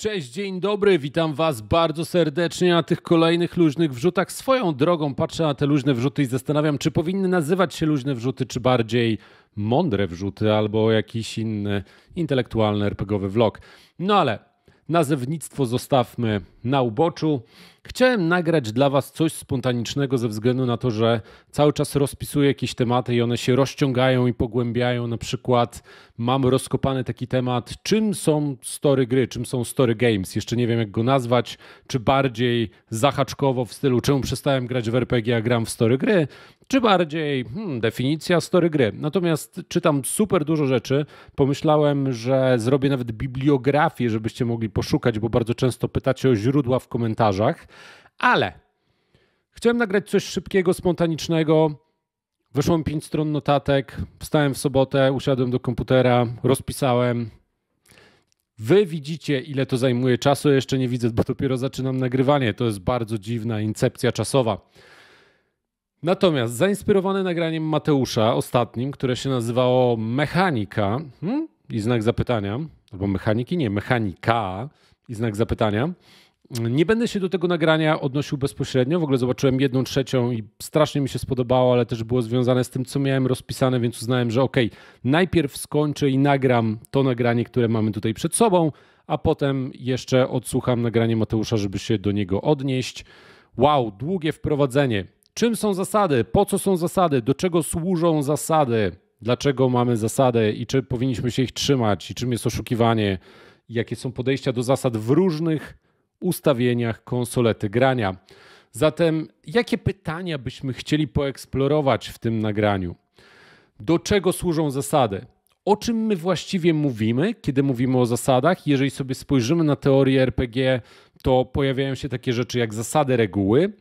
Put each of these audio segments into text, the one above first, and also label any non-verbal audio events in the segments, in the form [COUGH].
Cześć, dzień dobry, witam Was bardzo serdecznie na tych kolejnych luźnych wrzutach. Swoją drogą patrzę na te luźne wrzuty i zastanawiam, czy powinny nazywać się luźne wrzuty, czy bardziej mądre wrzuty, albo jakiś inny intelektualny RPGowy vlog. No ale nazewnictwo zostawmy na uboczu. Chciałem nagrać dla Was coś spontanicznego ze względu na to, że cały czas rozpisuję jakieś tematy i one się rozciągają i pogłębiają. Na przykład mam rozkopany taki temat, czym są story gry, czym są story games. Jeszcze nie wiem, jak go nazwać, czy bardziej zahaczkowo w stylu, czemu przestałem grać w RPG, a gram w story gry, czy bardziej hmm, definicja story gry. Natomiast czytam super dużo rzeczy. Pomyślałem, że zrobię nawet bibliografię, żebyście mogli poszukać, bo bardzo często pytacie o źródła w komentarzach. Ale chciałem nagrać coś szybkiego, spontanicznego. Wyszło mi pięć stron notatek, wstałem w sobotę, usiadłem do komputera, rozpisałem. Wy widzicie, ile to zajmuje czasu, jeszcze nie widzę, bo dopiero zaczynam nagrywanie. To jest bardzo dziwna incepcja czasowa. Natomiast zainspirowany nagraniem Mateusza, ostatnim, które się nazywało Mechanika hmm? i znak zapytania, albo mechaniki, nie, mechanika i znak zapytania, nie będę się do tego nagrania odnosił bezpośrednio. W ogóle zobaczyłem jedną trzecią i strasznie mi się spodobało, ale też było związane z tym, co miałem rozpisane, więc uznałem, że ok, najpierw skończę i nagram to nagranie, które mamy tutaj przed sobą, a potem jeszcze odsłucham nagranie Mateusza, żeby się do niego odnieść. Wow, długie wprowadzenie. Czym są zasady? Po co są zasady? Do czego służą zasady? Dlaczego mamy zasady i czy powinniśmy się ich trzymać? I czym jest oszukiwanie? jakie są podejścia do zasad w różnych ustawieniach konsolety grania. Zatem, jakie pytania byśmy chcieli poeksplorować w tym nagraniu? Do czego służą zasady? O czym my właściwie mówimy, kiedy mówimy o zasadach? Jeżeli sobie spojrzymy na teorię RPG, to pojawiają się takie rzeczy jak zasady, reguły,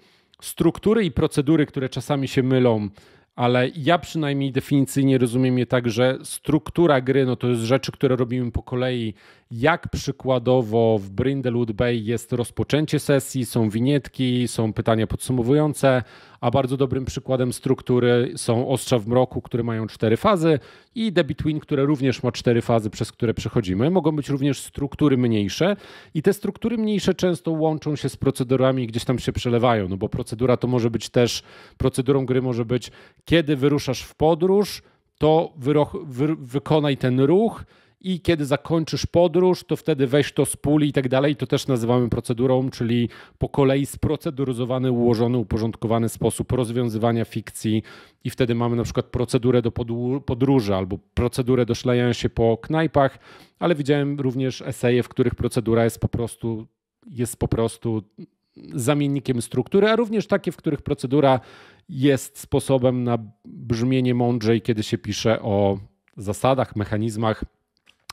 struktury i procedury, które czasami się mylą, ale ja przynajmniej definicyjnie rozumiem je tak, że struktura gry no to jest rzeczy, które robimy po kolei jak przykładowo w Brindlewood Bay jest rozpoczęcie sesji, są winietki, są pytania podsumowujące, a bardzo dobrym przykładem struktury są Ostrza w Mroku, które mają cztery fazy i The Between, które również ma cztery fazy, przez które przechodzimy. Mogą być również struktury mniejsze i te struktury mniejsze często łączą się z procedurami i gdzieś tam się przelewają, no bo procedura to może być też, procedurą gry może być, kiedy wyruszasz w podróż, to wyroch, wy, wykonaj ten ruch, i kiedy zakończysz podróż, to wtedy weź to z puli i tak dalej. To też nazywamy procedurą, czyli po kolei sproceduryzowany, ułożony, uporządkowany sposób rozwiązywania fikcji i wtedy mamy na przykład procedurę do podróży albo procedurę do szlajania się po knajpach, ale widziałem również eseje, w których procedura jest po prostu jest po prostu zamiennikiem struktury, a również takie, w których procedura jest sposobem na brzmienie mądrzej, kiedy się pisze o zasadach, mechanizmach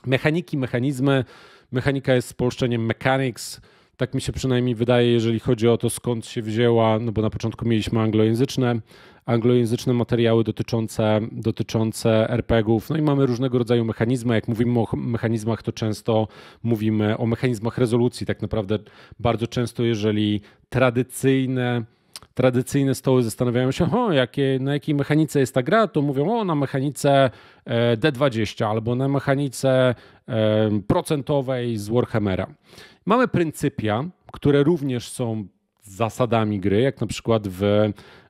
Mechaniki, mechanizmy. Mechanika jest spolszczeniem mechanics. Tak mi się przynajmniej wydaje, jeżeli chodzi o to, skąd się wzięła, no bo na początku mieliśmy anglojęzyczne, anglojęzyczne materiały dotyczące, dotyczące RPGów, no i mamy różnego rodzaju mechanizmy. Jak mówimy o mechanizmach, to często mówimy o mechanizmach rezolucji. Tak naprawdę bardzo często, jeżeli tradycyjne tradycyjne stoły zastanawiają się, o, jakie, na jakiej mechanice jest ta gra, to mówią, o, na mechanice e, D20 albo na mechanice e, procentowej z Warhammera. Mamy pryncypia, które również są zasadami gry, jak na przykład w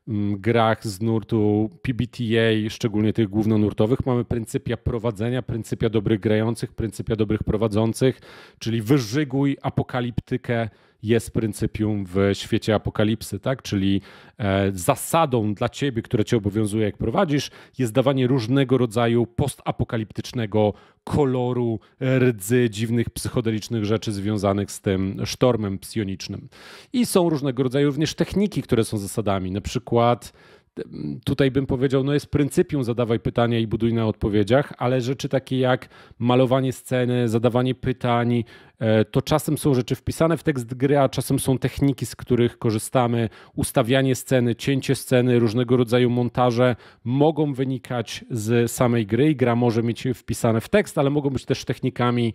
mm, grach z nurtu PBTA, szczególnie tych głównonurtowych, mamy pryncypia prowadzenia, pryncypia dobrych grających, pryncypia dobrych prowadzących, czyli wyżyguj apokaliptykę jest pryncypium w świecie apokalipsy, tak? Czyli e, zasadą dla ciebie, które cię obowiązuje, jak prowadzisz, jest dawanie różnego rodzaju postapokaliptycznego koloru, rdzy, dziwnych, psychodelicznych rzeczy związanych z tym sztormem psionicznym. I są różnego rodzaju również techniki, które są zasadami, na przykład mm, tutaj bym powiedział, no jest pryncypium zadawaj pytania i buduj na odpowiedziach, ale rzeczy takie jak malowanie sceny, zadawanie pytań, E, to czasem są rzeczy wpisane w tekst gry, a czasem są techniki, z których korzystamy. Ustawianie sceny, cięcie sceny, różnego rodzaju montaże mogą wynikać z samej gry i gra może mieć wpisane w tekst, ale mogą być też technikami,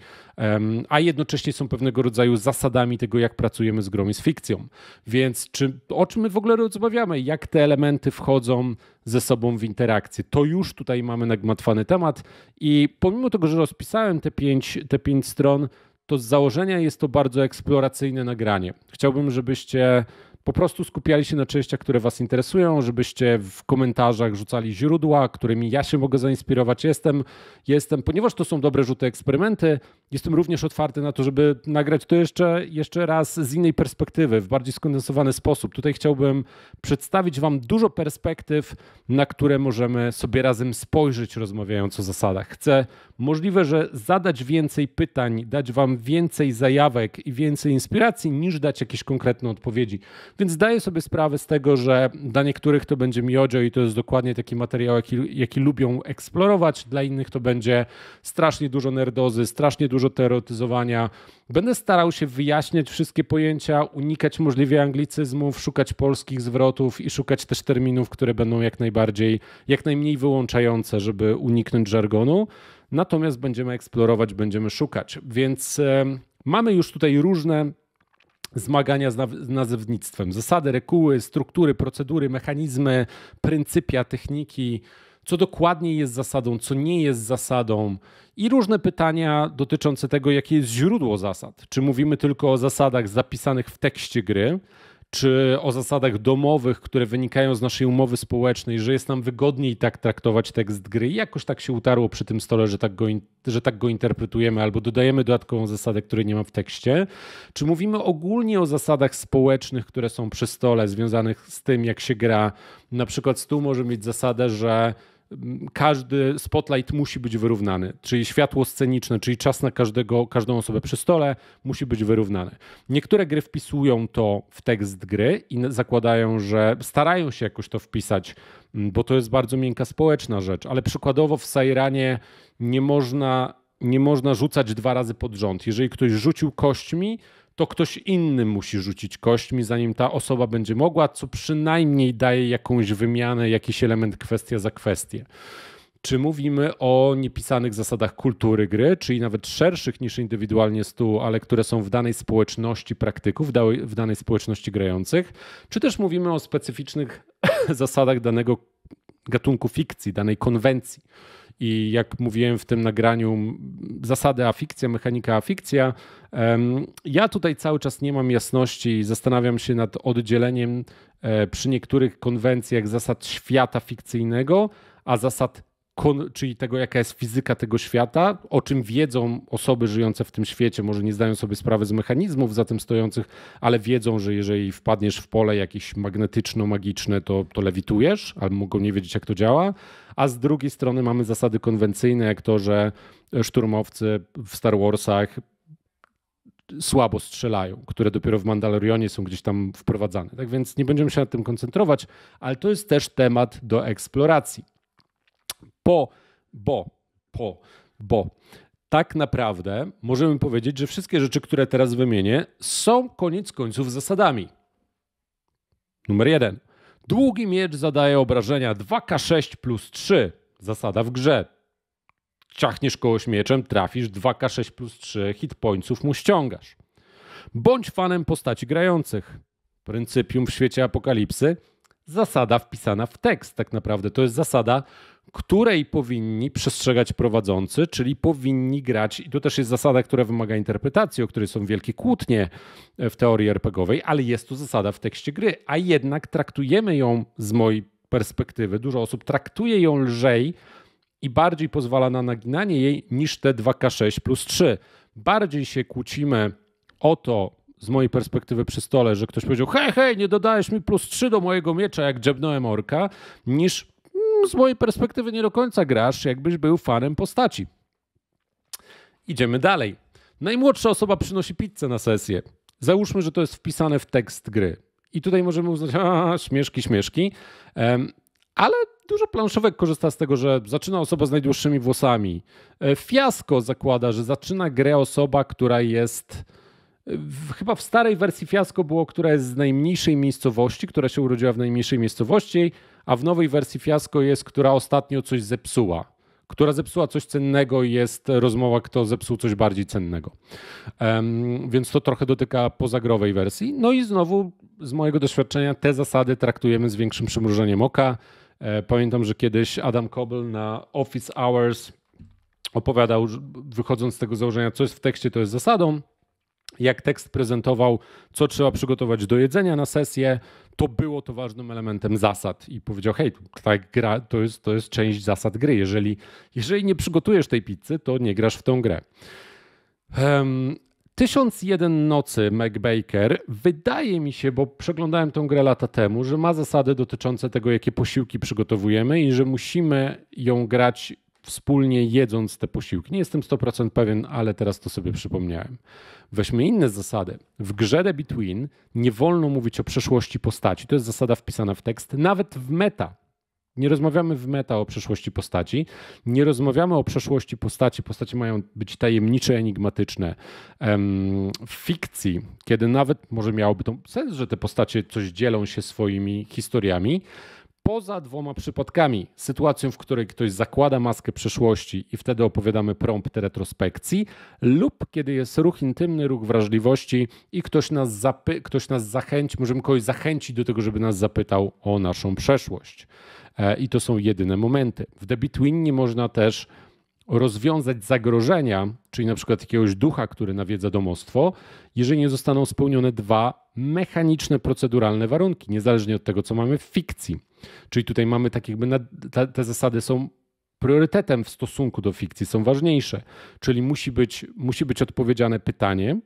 a jednocześnie są pewnego rodzaju zasadami tego, jak pracujemy z grą i z fikcją. Więc czy, o czym my w ogóle rozmawiamy? Jak te elementy wchodzą ze sobą w interakcję? To już tutaj mamy nagmatwany temat i pomimo tego, że rozpisałem te pięć, te pięć stron, to z założenia jest to bardzo eksploracyjne nagranie. Chciałbym, żebyście po prostu skupiali się na częściach, które Was interesują, żebyście w komentarzach rzucali źródła, którymi ja się mogę zainspirować. Jestem, jestem ponieważ to są dobre rzuty eksperymenty, jestem również otwarty na to, żeby nagrać to jeszcze, jeszcze raz z innej perspektywy, w bardziej skondensowany sposób. Tutaj chciałbym przedstawić Wam dużo perspektyw, na które możemy sobie razem spojrzeć, rozmawiając o zasadach. Chcę Możliwe, że zadać więcej pytań, dać wam więcej zajawek i więcej inspiracji, niż dać jakieś konkretne odpowiedzi. Więc zdaję sobie sprawę z tego, że dla niektórych to będzie miodzio i to jest dokładnie taki materiał, jaki, jaki lubią eksplorować, dla innych to będzie strasznie dużo nerdozy, strasznie dużo teoretyzowania. Będę starał się wyjaśniać wszystkie pojęcia, unikać możliwie anglicyzmów, szukać polskich zwrotów i szukać też terminów, które będą jak najbardziej, jak najmniej wyłączające, żeby uniknąć żargonu natomiast będziemy eksplorować, będziemy szukać. Więc e, mamy już tutaj różne zmagania z nazewnictwem, zasady, reguły, struktury, procedury, mechanizmy, pryncypia, techniki co dokładnie jest zasadą, co nie jest zasadą, i różne pytania dotyczące tego, jakie jest źródło zasad. Czy mówimy tylko o zasadach zapisanych w tekście gry, czy o zasadach domowych, które wynikają z naszej umowy społecznej, że jest nam wygodniej tak traktować tekst gry. I jakoś tak się utarło przy tym stole, że tak, go, że tak go interpretujemy, albo dodajemy dodatkową zasadę, której nie ma w tekście. Czy mówimy ogólnie o zasadach społecznych, które są przy stole, związanych z tym, jak się gra? Na przykład stół może mieć zasadę, że każdy spotlight musi być wyrównany, czyli światło sceniczne, czyli czas na każdego, każdą osobę przy stole musi być wyrównany. Niektóre gry wpisują to w tekst gry i zakładają, że starają się jakoś to wpisać, bo to jest bardzo miękka społeczna rzecz, ale przykładowo w Sairanie nie można, nie można rzucać dwa razy pod rząd. Jeżeli ktoś rzucił kośćmi, to ktoś inny musi rzucić kośćmi, zanim ta osoba będzie mogła, co przynajmniej daje jakąś wymianę, jakiś element kwestia za kwestię. Czy mówimy o niepisanych zasadach kultury gry, czyli nawet szerszych niż indywidualnie stół, ale które są w danej społeczności praktyków, w danej społeczności grających, czy też mówimy o specyficznych [LAUGHS] zasadach danego gatunku fikcji, danej konwencji? i jak mówiłem w tym nagraniu, zasady afikcja, mechanika afikcja. Ja tutaj cały czas nie mam jasności i zastanawiam się nad oddzieleniem e, przy niektórych konwencjach zasad świata fikcyjnego, a zasad czyli tego, jaka jest fizyka tego świata, o czym wiedzą osoby żyjące w tym świecie, może nie zdają sobie sprawy z mechanizmów za tym stojących, ale wiedzą, że jeżeli wpadniesz w pole jakieś magnetyczno-magiczne, to, to lewitujesz, ale mogą nie wiedzieć, jak to działa. A z drugiej strony mamy zasady konwencyjne, jak to, że szturmowcy w Star Warsach słabo strzelają, które dopiero w Mandalorionie są gdzieś tam wprowadzane. Tak więc nie będziemy się nad tym koncentrować, ale to jest też temat do eksploracji po, bo, po, bo tak naprawdę możemy powiedzieć, że wszystkie rzeczy, które teraz wymienię, są koniec końców zasadami. Numer jeden. Długi miecz zadaje obrażenia 2K6 plus 3. Zasada w grze. Ciachniesz kogoś mieczem, trafisz 2K6 plus 3 hit pointsów mu ściągasz. Bądź fanem postaci grających. Pryncypium w świecie apokalipsy. Zasada wpisana w tekst, tak naprawdę. To jest zasada której powinni przestrzegać prowadzący, czyli powinni grać, i tu też jest zasada, która wymaga interpretacji, o której są wielkie kłótnie e, w teorii RPGowej, ale jest tu zasada w tekście gry, a jednak traktujemy ją z mojej perspektywy, dużo osób traktuje ją lżej i bardziej pozwala na naginanie jej niż te 2K6 plus 3. Bardziej się kłócimy o to, z mojej perspektywy przy stole, że ktoś powiedział: Hej, hej, nie dodajesz mi plus 3 do mojego miecza, jak dżebnąłem orka, niż z mojej perspektywy nie do końca grasz, jakbyś był fanem postaci. Idziemy dalej. Najmłodsza osoba przynosi pizzę na sesję. Załóżmy, że to jest wpisane w tekst gry. I tutaj możemy uznać, [LAUGHS] a śmieszki, śmieszki. Um, ale dużo planszówek korzysta z tego, że zaczyna osoba z najdłuższymi włosami. E, fiasko zakłada, że zaczyna grę osoba, która jest. W, chyba w starej wersji fiasko było, która jest z najmniejszej miejscowości, która się urodziła w najmniejszej miejscowości a w nowej wersji fiasko jest, która ostatnio coś zepsuła. Która zepsuła coś cennego i jest rozmowa, kto zepsuł coś bardziej cennego. Um, więc to trochę dotyka pozagrowej wersji. No i znowu z mojego doświadczenia te zasady traktujemy z większym przymrużeniem oka. E, pamiętam, że kiedyś Adam Koble na Office Hours opowiadał, wychodząc z tego założenia, co jest w tekście, to jest zasadą, jak tekst prezentował, co trzeba przygotować do jedzenia na sesję, to było to ważnym elementem zasad i powiedział, hej, ta gra to jest, to jest część zasad gry. Jeżeli, jeżeli nie przygotujesz tej pizzy, to nie grasz w tą grę. Um, 1001 Nocy MacBaker Baker wydaje mi się, bo przeglądałem tą grę lata temu, że ma zasady dotyczące tego, jakie posiłki przygotowujemy i że musimy ją grać wspólnie jedząc te posiłki. Nie jestem 100% pewien, ale teraz to sobie przypomniałem. Weźmy inne zasady. W grze The Between nie wolno mówić o przeszłości postaci. To jest zasada wpisana w tekst, nawet w meta. Nie rozmawiamy w meta o przeszłości postaci. Nie rozmawiamy o przeszłości postaci. Postacie mają być tajemnicze, enigmatyczne. W fikcji, kiedy nawet może miałoby to sens, że te postacie coś dzielą się swoimi historiami, Poza dwoma przypadkami, sytuacją, w której ktoś zakłada maskę przeszłości i wtedy opowiadamy prompt retrospekcji, lub kiedy jest ruch intymny, ruch wrażliwości i ktoś nas, zapy- ktoś nas zachęci, możemy kogoś zachęcić do tego, żeby nas zapytał o naszą przeszłość. E, I to są jedyne momenty. W The Between nie można też rozwiązać zagrożenia, czyli na przykład jakiegoś ducha, który nawiedza domostwo, jeżeli nie zostaną spełnione dwa mechaniczne, proceduralne warunki, niezależnie od tego, co mamy w fikcji. Czyli tutaj mamy tak jakby te, te zasady są priorytetem w stosunku do fikcji, są ważniejsze. Czyli musi być, musi być odpowiedziane pytanie.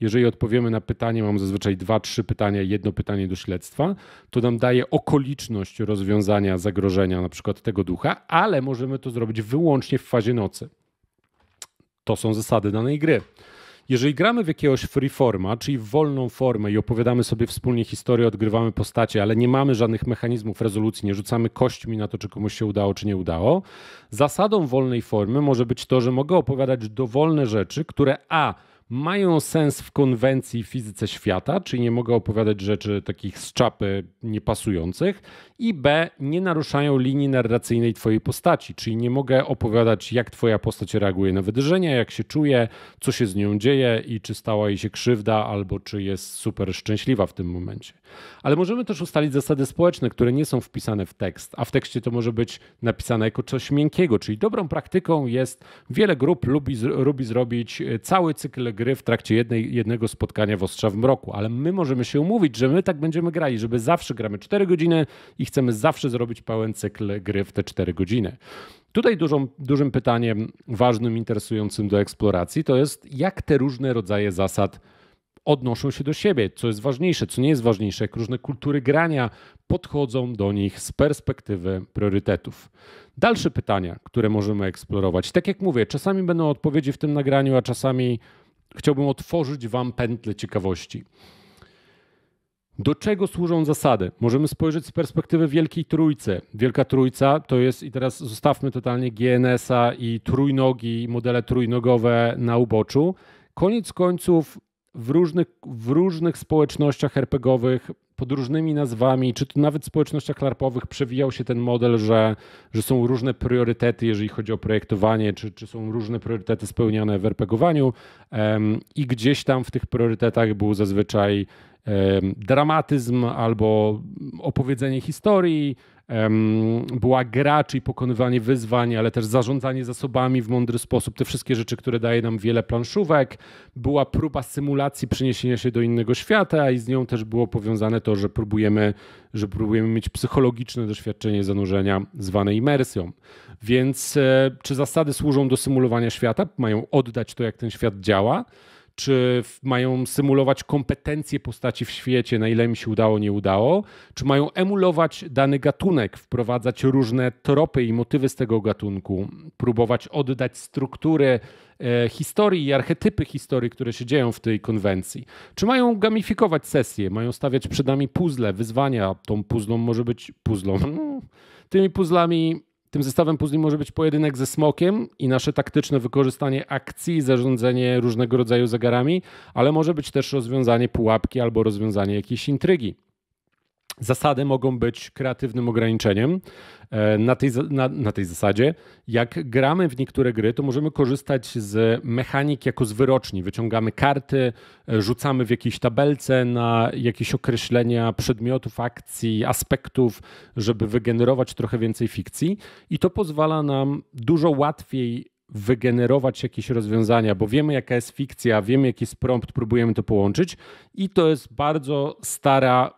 Jeżeli odpowiemy na pytanie, mam zazwyczaj dwa, trzy pytania, jedno pytanie do śledztwa, to nam daje okoliczność rozwiązania zagrożenia, na przykład tego ducha, ale możemy to zrobić wyłącznie w fazie nocy. To są zasady danej gry. Jeżeli gramy w jakiegoś freeforma, czyli w wolną formę i opowiadamy sobie wspólnie historię, odgrywamy postacie, ale nie mamy żadnych mechanizmów rezolucji, nie rzucamy kośćmi na to, czy komuś się udało, czy nie udało, zasadą wolnej formy może być to, że mogę opowiadać dowolne rzeczy, które a – mają sens w konwencji fizyce świata, czyli nie mogę opowiadać rzeczy takich z czapy niepasujących i b, nie naruszają linii narracyjnej twojej postaci, czyli nie mogę opowiadać jak twoja postać reaguje na wydarzenia, jak się czuje, co się z nią dzieje i czy stała jej się krzywda albo czy jest super szczęśliwa w tym momencie. Ale możemy też ustalić zasady społeczne, które nie są wpisane w tekst, a w tekście to może być napisane jako coś miękkiego, czyli dobrą praktyką jest wiele grup lubi, lubi zrobić e, cały cykl gry w trakcie jednej, jednego spotkania w Ostrza w Mroku, ale my możemy się umówić, że my tak będziemy grali, żeby zawsze gramy 4 godziny i chcemy zawsze zrobić pełen cykl gry w te 4 godziny. Tutaj dużą, dużym pytaniem, ważnym, interesującym do eksploracji, to jest jak te różne rodzaje zasad odnoszą się do siebie, co jest ważniejsze, co nie jest ważniejsze, jak różne kultury grania podchodzą do nich z perspektywy priorytetów. Dalsze pytania, które możemy eksplorować. Tak jak mówię, czasami będą odpowiedzi w tym nagraniu, a czasami chciałbym otworzyć Wam pętlę ciekawości. Do czego służą zasady? Możemy spojrzeć z perspektywy Wielkiej Trójcy. Wielka Trójca to jest, i teraz zostawmy totalnie GNS-a i trójnogi, modele trójnogowe na uboczu. Koniec końców w różnych, w różnych społecznościach RPGowych pod różnymi nazwami, czy to nawet w społecznościach larpowych przewijał się ten model, że, że są różne priorytety, jeżeli chodzi o projektowanie, czy, czy są różne priorytety spełniane w RPGowaniu um, i gdzieś tam w tych priorytetach był zazwyczaj um, dramatyzm albo opowiedzenie historii, była gra, i pokonywanie wyzwań, ale też zarządzanie zasobami w mądry sposób, te wszystkie rzeczy, które daje nam wiele planszówek. Była próba symulacji przeniesienia się do innego świata i z nią też było powiązane to, że próbujemy, że próbujemy mieć psychologiczne doświadczenie zanurzenia zwane imersją. Więc e, czy zasady służą do symulowania świata, mają oddać to, jak ten świat działa? czy mają symulować kompetencje postaci w świecie, na ile im się udało, nie udało, czy mają emulować dany gatunek, wprowadzać różne tropy i motywy z tego gatunku, próbować oddać struktury e, historii i archetypy historii, które się dzieją w tej konwencji, czy mają gamifikować sesje, mają stawiać przed nami puzzle, wyzwania, tą puzzlą może być puzzlą. [LAUGHS] Tymi puzzlami tym zestawem później może być pojedynek ze smokiem i nasze taktyczne wykorzystanie akcji, zarządzanie różnego rodzaju zegarami, ale może być też rozwiązanie pułapki albo rozwiązanie jakiejś intrygi. Zasady mogą być kreatywnym ograniczeniem. E, na tej, na, na tej zasadzie, jak gramy w niektóre gry, to możemy korzystać z mechanik jako z wyroczni. Wyciągamy karty, e, rzucamy w jakiejś tabelce na jakieś określenia przedmiotów, akcji, aspektów, żeby wygenerować trochę więcej fikcji, i to pozwala nam dużo łatwiej wygenerować jakieś rozwiązania, bo wiemy, jaka jest fikcja, wiemy, jaki jest prompt, próbujemy to połączyć i to jest bardzo stara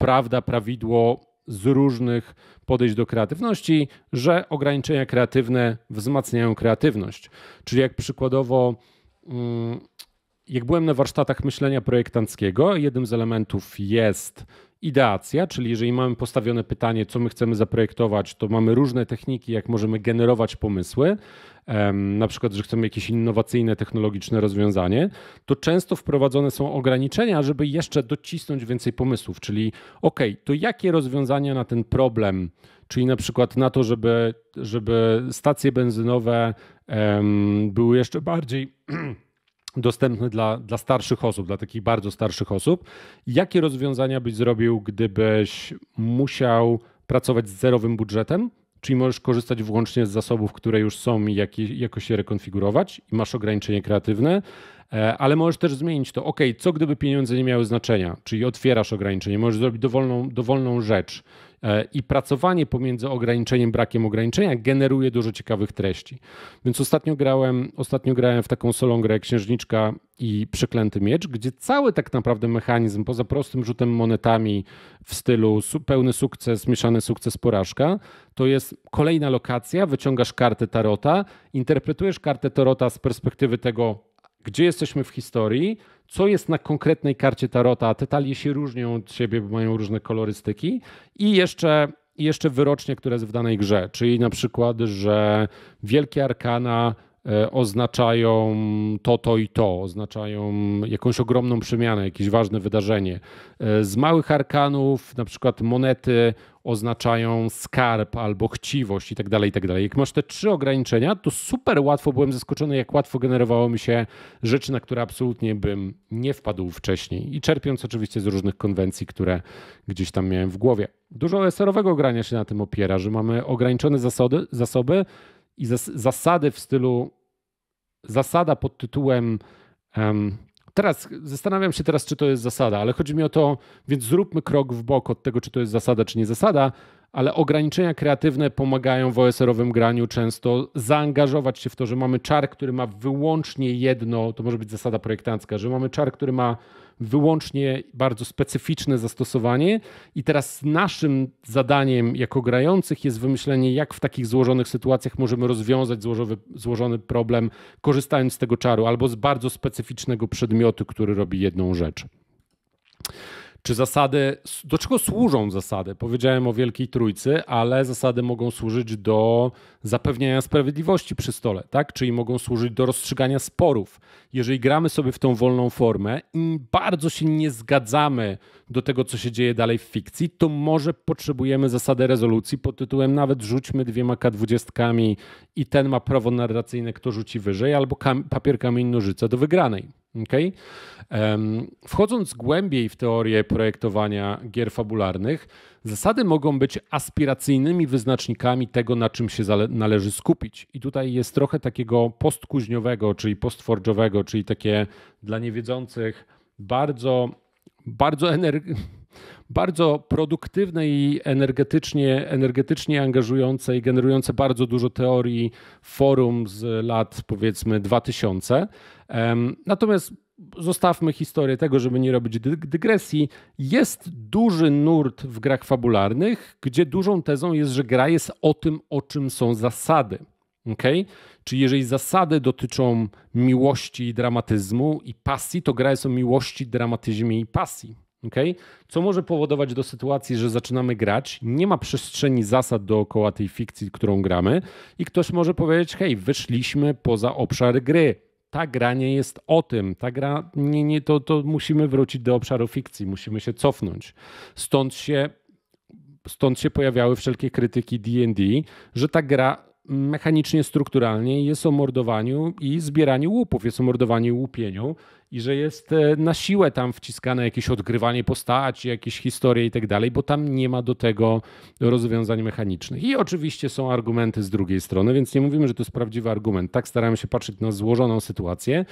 prawda, prawidło z różnych podejść do kreatywności, że ograniczenia kreatywne wzmacniają kreatywność. Czyli jak przykładowo, mm, jak byłem na warsztatach myślenia projektanckiego, jednym z elementów jest ideacja, czyli jeżeli mamy postawione pytanie, co my chcemy zaprojektować, to mamy różne techniki, jak możemy generować pomysły, na przykład, że chcemy jakieś innowacyjne, technologiczne rozwiązanie, to często wprowadzone są ograniczenia, żeby jeszcze docisnąć więcej pomysłów, czyli ok, to jakie rozwiązania na ten problem, czyli na przykład na to, żeby, żeby stacje benzynowe były jeszcze bardziej [CLEARS THROAT] dostępny dla, dla starszych osób, dla takich bardzo starszych osób. Jakie rozwiązania byś zrobił, gdybyś musiał pracować z zerowym budżetem? Czyli możesz korzystać wyłącznie z zasobów, które już są i jakoś je rekonfigurować i masz ograniczenie kreatywne, e, ale możesz też zmienić to. Ok, co gdyby pieniądze nie miały znaczenia? Czyli otwierasz ograniczenie, możesz zrobić dowolną, dowolną rzecz E, i pracowanie pomiędzy ograniczeniem, brakiem ograniczenia generuje dużo ciekawych treści. Więc ostatnio grałem, ostatnio grałem w taką solą grę Księżniczka i Przeklęty Miecz, gdzie cały tak naprawdę mechanizm, poza prostym rzutem monetami w stylu pełny sukces, mieszany sukces, porażka, to jest kolejna lokacja, wyciągasz kartę tarota, interpretujesz kartę tarota z perspektywy tego, gdzie jesteśmy w historii, co jest na konkretnej karcie tarota. Te talie się różnią od siebie, bo mają różne kolorystyki. I jeszcze, jeszcze wyrocznie, które jest w danej grze, czyli na przykład, że wielkie arkana E, oznaczają to, to i to, oznaczają jakąś ogromną przemianę, jakieś ważne wydarzenie. E, z małych arkanów, na przykład monety oznaczają skarb albo chciwość i tak dalej, i tak dalej. Jak masz te trzy ograniczenia, to super łatwo byłem zaskoczony, jak łatwo generowało mi się rzeczy, na które absolutnie bym nie wpadł wcześniej. I czerpiąc oczywiście z różnych konwencji, które gdzieś tam miałem w głowie. Dużo eserowego grania się na tym opiera, że mamy ograniczone zasoby, zasoby i zas zasady w stylu zasada pod tytułem um, teraz zastanawiam się teraz, czy to jest zasada, ale chodzi mi o to, więc zróbmy krok w bok od tego, czy to jest zasada, czy nie zasada, ale ograniczenia kreatywne pomagają w OSR-owym graniu często zaangażować się w to, że mamy czar, który ma wyłącznie jedno, to może być zasada projektancka, że mamy czar, który ma wyłącznie bardzo specyficzne zastosowanie. I teraz naszym zadaniem jako grających jest wymyślenie, jak w takich złożonych sytuacjach możemy rozwiązać złożony złożony problem, korzystając z tego czaru albo z bardzo specyficznego przedmiotu, który robi jedną rzecz czy zasady, do czego służą zasady? Powiedziałem o Wielkiej Trójcy, ale zasady mogą służyć do zapewniania sprawiedliwości przy stole, tak? Czyli mogą służyć do rozstrzygania sporów. Jeżeli gramy sobie w tą wolną formę i bardzo się nie zgadzamy do tego, co się dzieje dalej w fikcji, to może potrzebujemy zasady rezolucji pod tytułem nawet rzućmy dwiema K20 i ten ma prawo narracyjne, kto rzuci wyżej, albo kam papier, kamień, nożyce do wygranej. Okay? Wchodząc głębiej w teorię projektowania gier fabularnych, zasady mogą być aspiracyjnymi wyznacznikami tego, na czym się należy skupić. I tutaj jest trochę takiego postkuźniowego, czyli postforge'owego, czyli takie dla niewiedzących bardzo, bardzo energetyczne bardzo produktywne i energetycznie, energetycznie angażujące i generujące bardzo dużo teorii forum z lat powiedzmy 2000. Natomiast zostawmy historię tego, żeby nie robić dygresji. Jest duży nurt w grach fabularnych, gdzie dużą tezą jest, że gra jest o tym, o czym są zasady. Okay? Czyli jeżeli zasady dotyczą miłości i dramatyzmu i pasji, to gra jest o miłości, dramatyzmie i pasji. Okay? Co może powodować do sytuacji, że zaczynamy grać, nie ma przestrzeni zasad dookoła tej fikcji, którą gramy, i ktoś może powiedzieć: Hej, wyszliśmy poza obszar gry. Ta gra nie jest o tym, ta gra nie, nie to, to musimy wrócić do obszaru fikcji, musimy się cofnąć. Stąd się, stąd się pojawiały wszelkie krytyki DD, że ta gra mechanicznie, strukturalnie jest o mordowaniu i zbieraniu łupów, jest o mordowaniu i łupieniu i że jest e, na siłę tam wciskane jakieś odgrywanie postaci, jakieś historie i tak dalej, bo tam nie ma do tego rozwiązań mechanicznych. I oczywiście są argumenty z drugiej strony, więc nie mówimy, że to jest prawdziwy argument. Tak starałem się patrzeć na złożoną sytuację,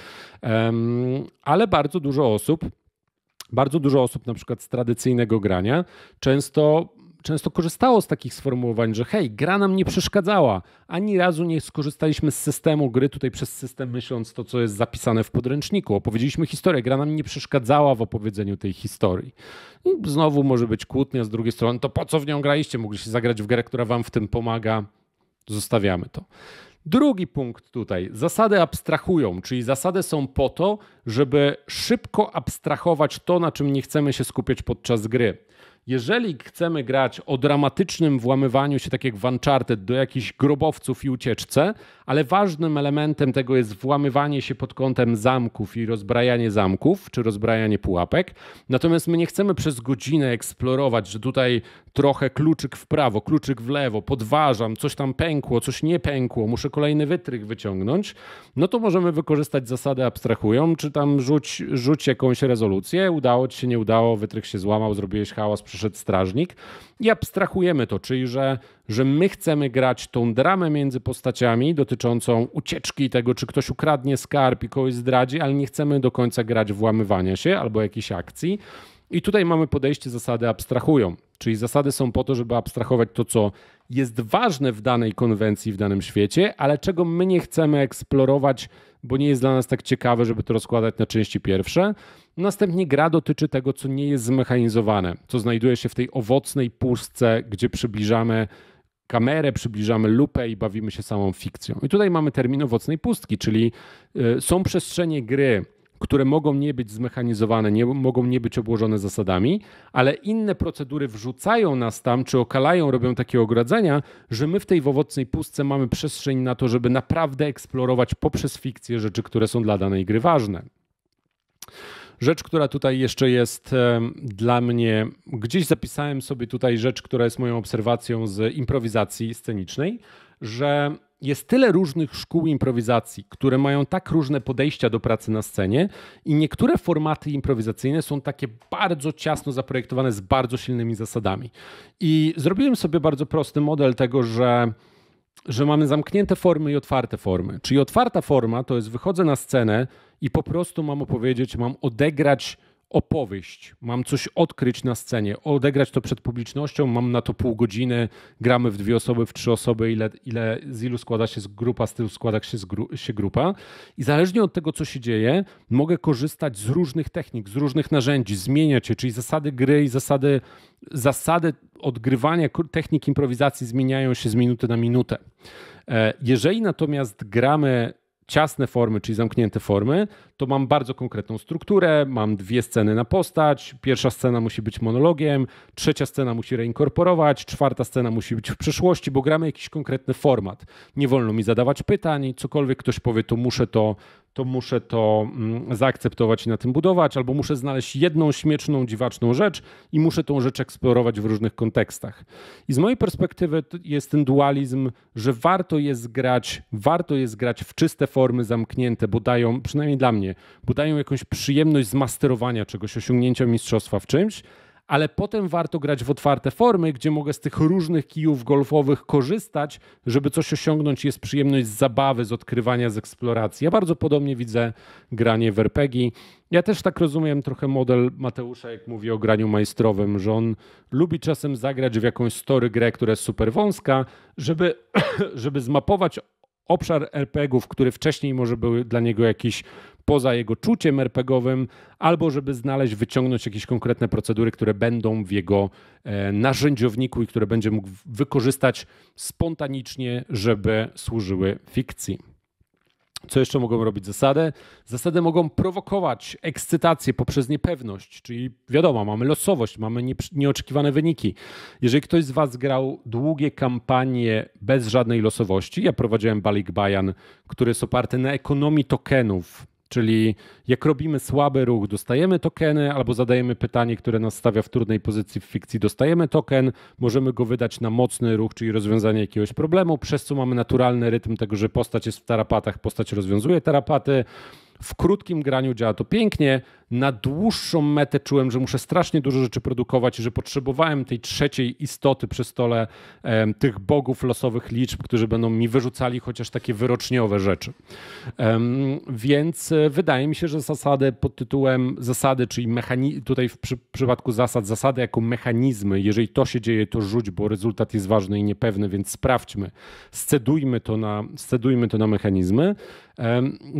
ale bardzo dużo osób bardzo dużo osób na przykład z tradycyjnego grania często często korzystało z takich sformułowań, że hej, gra nam nie przeszkadzała. Ani razu nie skorzystaliśmy z systemu gry, tutaj przez system myśląc to, co jest zapisane w podręczniku. Opowiedzieliśmy historię, gra nam nie przeszkadzała w opowiedzeniu tej historii. I znowu może być kłótnia z drugiej strony, to po co w nią graliście? Mogliście zagrać w grę, która wam w tym pomaga. Zostawiamy to. Drugi punkt tutaj. Zasady abstrahują, czyli zasady są po to, żeby szybko abstrahować to, na czym nie chcemy się skupiać podczas gry jeżeli chcemy grać o dramatycznym włamywaniu się, tak jak w Uncharted, do jakichś grobowców i ucieczce, ale ważnym elementem tego jest włamywanie się pod kątem zamków i rozbrajanie zamków, czy rozbrajanie pułapek. Natomiast my nie chcemy przez godzinę eksplorować, że tutaj trochę kluczyk w prawo, kluczyk w lewo, podważam, coś tam pękło, coś nie pękło, muszę kolejny wytrych wyciągnąć, no to możemy wykorzystać zasadę abstrahują, czy tam rzuć, rzuć jakąś rezolucję, udało ci się, nie udało, wytrych się złamał, zrobiłeś hałas, przyszedł strażnik i abstrahujemy to, czyli że, że my chcemy grać tą dramę między postaciami dotyczącą ucieczki tego, czy ktoś ukradnie skarb i kogoś zdradzi, ale nie chcemy do końca grać włamywania się albo jakiejś akcji. I tutaj mamy podejście zasady abstrahują. Czyli zasady są po to, żeby abstrahować to, co jest ważne w danej konwencji, w danym świecie, ale czego my nie chcemy eksplorować, bo nie jest dla nas tak ciekawe, żeby to rozkładać na części pierwsze. Następnie gra dotyczy tego, co nie jest zmechanizowane, co znajduje się w tej owocnej pustce, gdzie przybliżamy kamerę, przybliżamy lupę i bawimy się samą fikcją. I tutaj mamy termin owocnej pustki, czyli y, są przestrzenie gry, które mogą nie być zmechanizowane, nie, mogą nie być obłożone zasadami, ale inne procedury wrzucają nas tam, czy okalają, robią takie ogrodzenia, że my w tej owocnej pustce mamy przestrzeń na to, żeby naprawdę eksplorować poprzez fikcję rzeczy, które są dla danej gry ważne. Rzecz, która tutaj jeszcze jest dla mnie, gdzieś zapisałem sobie tutaj rzecz, która jest moją obserwacją z improwizacji scenicznej, że jest tyle różnych szkół improwizacji, które mają tak różne podejścia do pracy na scenie, i niektóre formaty improwizacyjne są takie bardzo ciasno zaprojektowane z bardzo silnymi zasadami. I zrobiłem sobie bardzo prosty model tego, że że mamy zamknięte formy i otwarte formy. Czyli otwarta forma to jest wychodzę na scenę i po prostu mam opowiedzieć, mam odegrać opowieść, mam coś odkryć na scenie, odegrać to przed publicznością, mam na to pół godziny, gramy w dwie osoby, w trzy osoby, ile, ile z ilu składa się z grupa, z tylu składa się, gru, się grupa i zależnie od tego, co się dzieje, mogę korzystać z różnych technik, z różnych narzędzi, zmieniać je, czyli zasady gry i zasady, zasady odgrywania, technik improwizacji zmieniają się z minuty na minutę. E, jeżeli natomiast gramy ciasne formy, czyli zamknięte formy, to mam bardzo konkretną strukturę, mam dwie sceny na postać, pierwsza scena musi być monologiem, trzecia scena musi reinkorporować, czwarta scena musi być w przeszłości, bo gramy jakiś konkretny format. Nie wolno mi zadawać pytań, cokolwiek ktoś powie, to muszę to to muszę to mm, zaakceptować i na tym budować, albo muszę znaleźć jedną śmieszną, dziwaczną rzecz i muszę tą rzecz eksplorować w różnych kontekstach. I z mojej perspektywy jest ten dualizm, że warto jest grać, warto jest grać w czyste formy zamknięte, bo dają, przynajmniej dla mnie, budają jakąś przyjemność zmasterowania czegoś, osiągnięcia mistrzostwa w czymś, ale potem warto grać w otwarte formy, gdzie mogę z tych różnych kijów golfowych korzystać, żeby coś osiągnąć. Jest przyjemność z zabawy, z odkrywania, z eksploracji. Ja bardzo podobnie widzę granie w RPG. Ja też tak rozumiem trochę model Mateusza, jak mówi o graniu majstrowym, że on lubi czasem zagrać w jakąś story grę, która jest super wąska, żeby, [COUGHS] żeby zmapować obszar RPG-ów, który wcześniej może był dla niego jakiś poza jego czuciem RPGowym, albo żeby znaleźć, wyciągnąć jakieś konkretne procedury, które będą w jego e, narzędziowniku i które będzie mógł wykorzystać spontanicznie, żeby służyły fikcji. Co jeszcze mogą robić zasady? Zasady mogą prowokować ekscytację poprzez niepewność, czyli wiadomo, mamy losowość, mamy nieoczekiwane wyniki. Jeżeli ktoś z Was grał długie kampanie bez żadnej losowości, ja prowadziłem Balik Bayan, który jest oparty na ekonomii tokenów, Czyli jak robimy słaby ruch, dostajemy tokeny albo zadajemy pytanie, które nas stawia w trudnej pozycji w fikcji, dostajemy token, możemy go wydać na mocny ruch, czyli rozwiązanie jakiegoś problemu, przez co mamy naturalny rytm tego, że postać jest w tarapatach, postać rozwiązuje tarapaty. W krótkim graniu działa to pięknie, na dłuższą metę czułem, że muszę strasznie dużo rzeczy produkować i że potrzebowałem tej trzeciej istoty przy stole tych bogów losowych liczb, którzy będą mi wyrzucali chociaż takie wyroczniowe rzeczy. więc e, wydaje mi się, że zasady pod tytułem zasady, czyli mechani- tutaj w przy przypadku zasad, zasady jako mechanizmy, jeżeli to się dzieje, to rzuć, bo rezultat jest ważny i niepewny, więc sprawdźmy. Scedujmy to na, scedujmy to na mechanizmy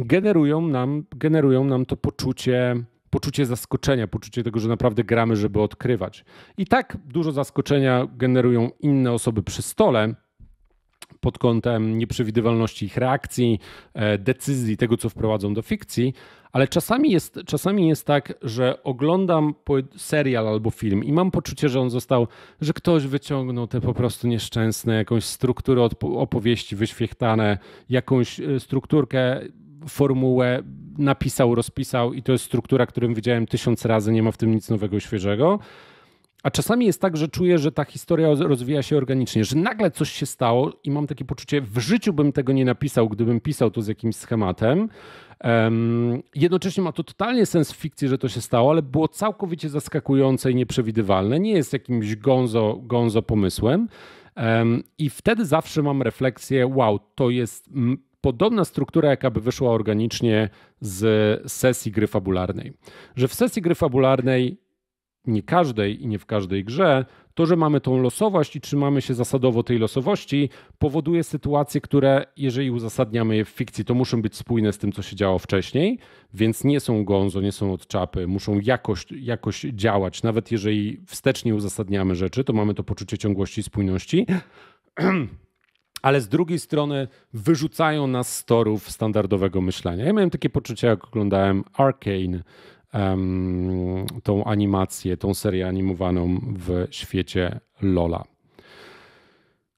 generują nam, generują nam to poczucie poczucie zaskoczenia, poczucie tego, że naprawdę gramy, żeby odkrywać. I tak dużo zaskoczenia generują inne osoby przy stole, pod kątem nieprzewidywalności ich reakcji, e, decyzji, tego co wprowadzą do fikcji, ale czasami jest, czasami jest tak, że oglądam serial albo film i mam poczucie, że on został, że ktoś wyciągnął te po prostu nieszczęsne, jakąś strukturę opowieści wyświechtane, jakąś e, strukturkę, formułę napisał, rozpisał i to jest struktura, którą widziałem tysiąc razy, nie ma w tym nic nowego i świeżego. A czasami jest tak, że czuję, że ta historia rozwija się organicznie, że nagle coś się stało i mam takie poczucie, w życiu bym tego nie napisał, gdybym pisał to z jakimś schematem. Um, jednocześnie ma to totalnie sens w fikcji, że to się stało, ale było całkowicie zaskakujące i nieprzewidywalne. Nie jest jakimś gonzo, gonzo pomysłem. Um, I wtedy zawsze mam refleksję, wow, to jest podobna struktura, jaka by wyszła organicznie z sesji gry fabularnej. Że w sesji gry fabularnej nie każdej i nie w każdej grze, to, że mamy tą losowość i trzymamy się zasadowo tej losowości, powoduje sytuacje, które, jeżeli uzasadniamy je w fikcji, to muszą być spójne z tym, co się działo wcześniej, więc nie są gonzo, nie są od czapy, muszą jakoś, jakoś działać. Nawet jeżeli wstecznie uzasadniamy rzeczy, to mamy to poczucie ciągłości i spójności. [CLEARS THROAT] ale z drugiej strony wyrzucają nas z torów standardowego myślenia. Ja miałem takie poczucie, jak oglądałem Arcane tą animację, tą serię animowaną w świecie Lola.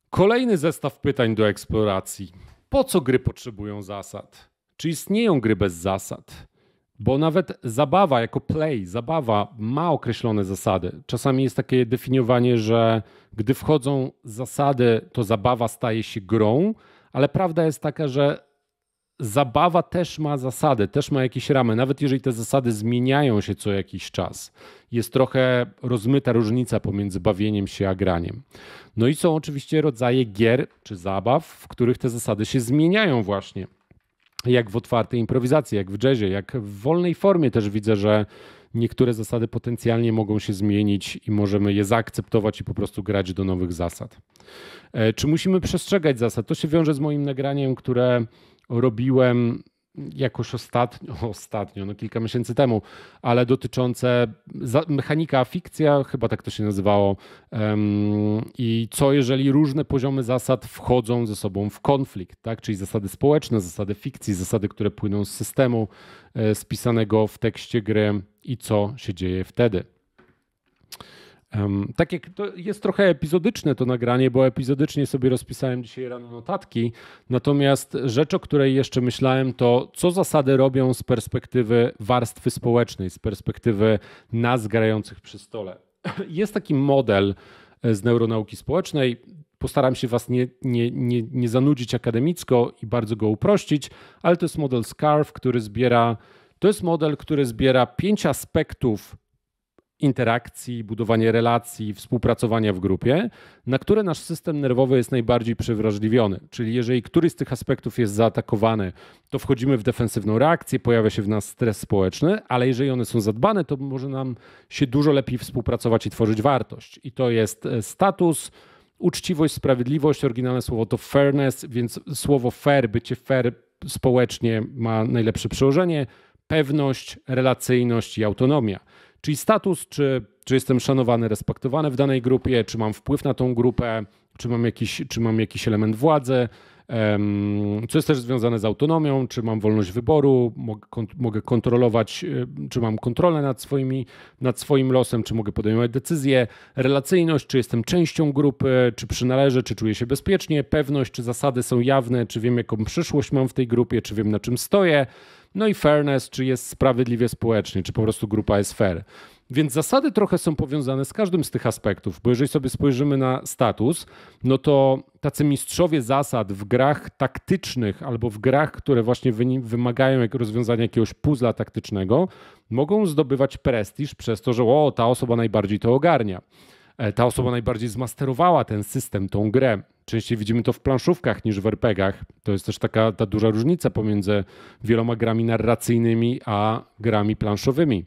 Kolejny zestaw pytań do eksploracji. Po co gry potrzebują zasad? Czy istnieją gry bez zasad? Bo nawet zabawa jako play, zabawa ma określone zasady. Czasami jest takie definiowanie, że gdy wchodzą zasady, to zabawa staje się grą, ale prawda jest taka, że zabawa też ma zasady, też ma jakieś ramy, nawet jeżeli te zasady zmieniają się co jakiś czas. Jest trochę rozmyta różnica pomiędzy bawieniem się a graniem. No i są oczywiście rodzaje gier czy zabaw, w których te zasady się zmieniają właśnie. Jak w otwartej improwizacji, jak w jazzie, jak w wolnej formie też widzę, że niektóre zasady potencjalnie mogą się zmienić i możemy je zaakceptować i po prostu grać do nowych zasad. E, czy musimy przestrzegać zasad? To się wiąże z moim nagraniem, które robiłem jakoś ostatnio, [LAUGHS] ostatnio, no kilka miesięcy temu, ale dotyczące za, mechanika, fikcja, chyba tak to się nazywało. Um, I co jeżeli różne poziomy zasad wchodzą ze sobą w konflikt, tak? Czyli zasady społeczne, zasady fikcji, zasady, które płyną z systemu e, spisanego w tekście gry i co się dzieje wtedy. Um, tak jak to jest trochę epizodyczne to nagranie, bo epizodycznie sobie rozpisałem dzisiaj rano notatki. Natomiast rzecz, o której jeszcze myślałem, to co zasady robią z perspektywy warstwy społecznej, z perspektywy nas grających przy stole. [CLEARS THROAT] Jest taki model e, z neuronauki społecznej. Postaram się Was nie, nie, nie, nie zanudzić akademicko i bardzo go uprościć, ale to jest model SCARF, który zbiera. To jest model, który zbiera pięć aspektów interakcji, budowanie relacji, współpracowania w grupie, na które nasz system nerwowy jest najbardziej przewrażliwiony. Czyli jeżeli któryś z tych aspektów jest zaatakowany, to wchodzimy w defensywną reakcję, pojawia się w nas stres społeczny, ale jeżeli one są zadbane, to może nam się dużo lepiej współpracować i tworzyć wartość. I to jest e, status, uczciwość, sprawiedliwość, oryginalne słowo to fairness, więc słowo fair, bycie fair społecznie ma najlepsze przełożenie, pewność, relacyjność i autonomia. Czyli status, czy, czy jestem szanowany, respektowany w danej grupie, czy mam wpływ na tą grupę, czy mam jakiś, czy mam jakiś element władzy, co jest też związane z autonomią, czy mam wolność wyboru, mogę kontrolować, y, czy mam kontrolę nad, swoimi, nad swoim losem, czy mogę podejmować decyzje, relacyjność, czy jestem częścią grupy, czy przynależę, czy czuję się bezpiecznie, pewność, czy zasady są jawne, czy wiem, jaką przyszłość mam w tej grupie, czy wiem, na czym stoję. No i fairness, czy jest sprawiedliwie społecznie, czy po prostu grupa jest fair. Więc zasady trochę są powiązane z każdym z tych aspektów, bo jeżeli sobie spojrzymy na status, no to tacy mistrzowie zasad w grach taktycznych albo w grach, które właśnie wymagają jak rozwiązania jakiegoś puzla taktycznego, mogą zdobywać prestiż przez to, że o, ta osoba najbardziej to ogarnia. E, ta osoba najbardziej zmasterowała ten system, tą grę. Częściej widzimy to w planszówkach niż w RPGach. To jest też taka ta duża różnica pomiędzy wieloma grami narracyjnymi a grami planszowymi.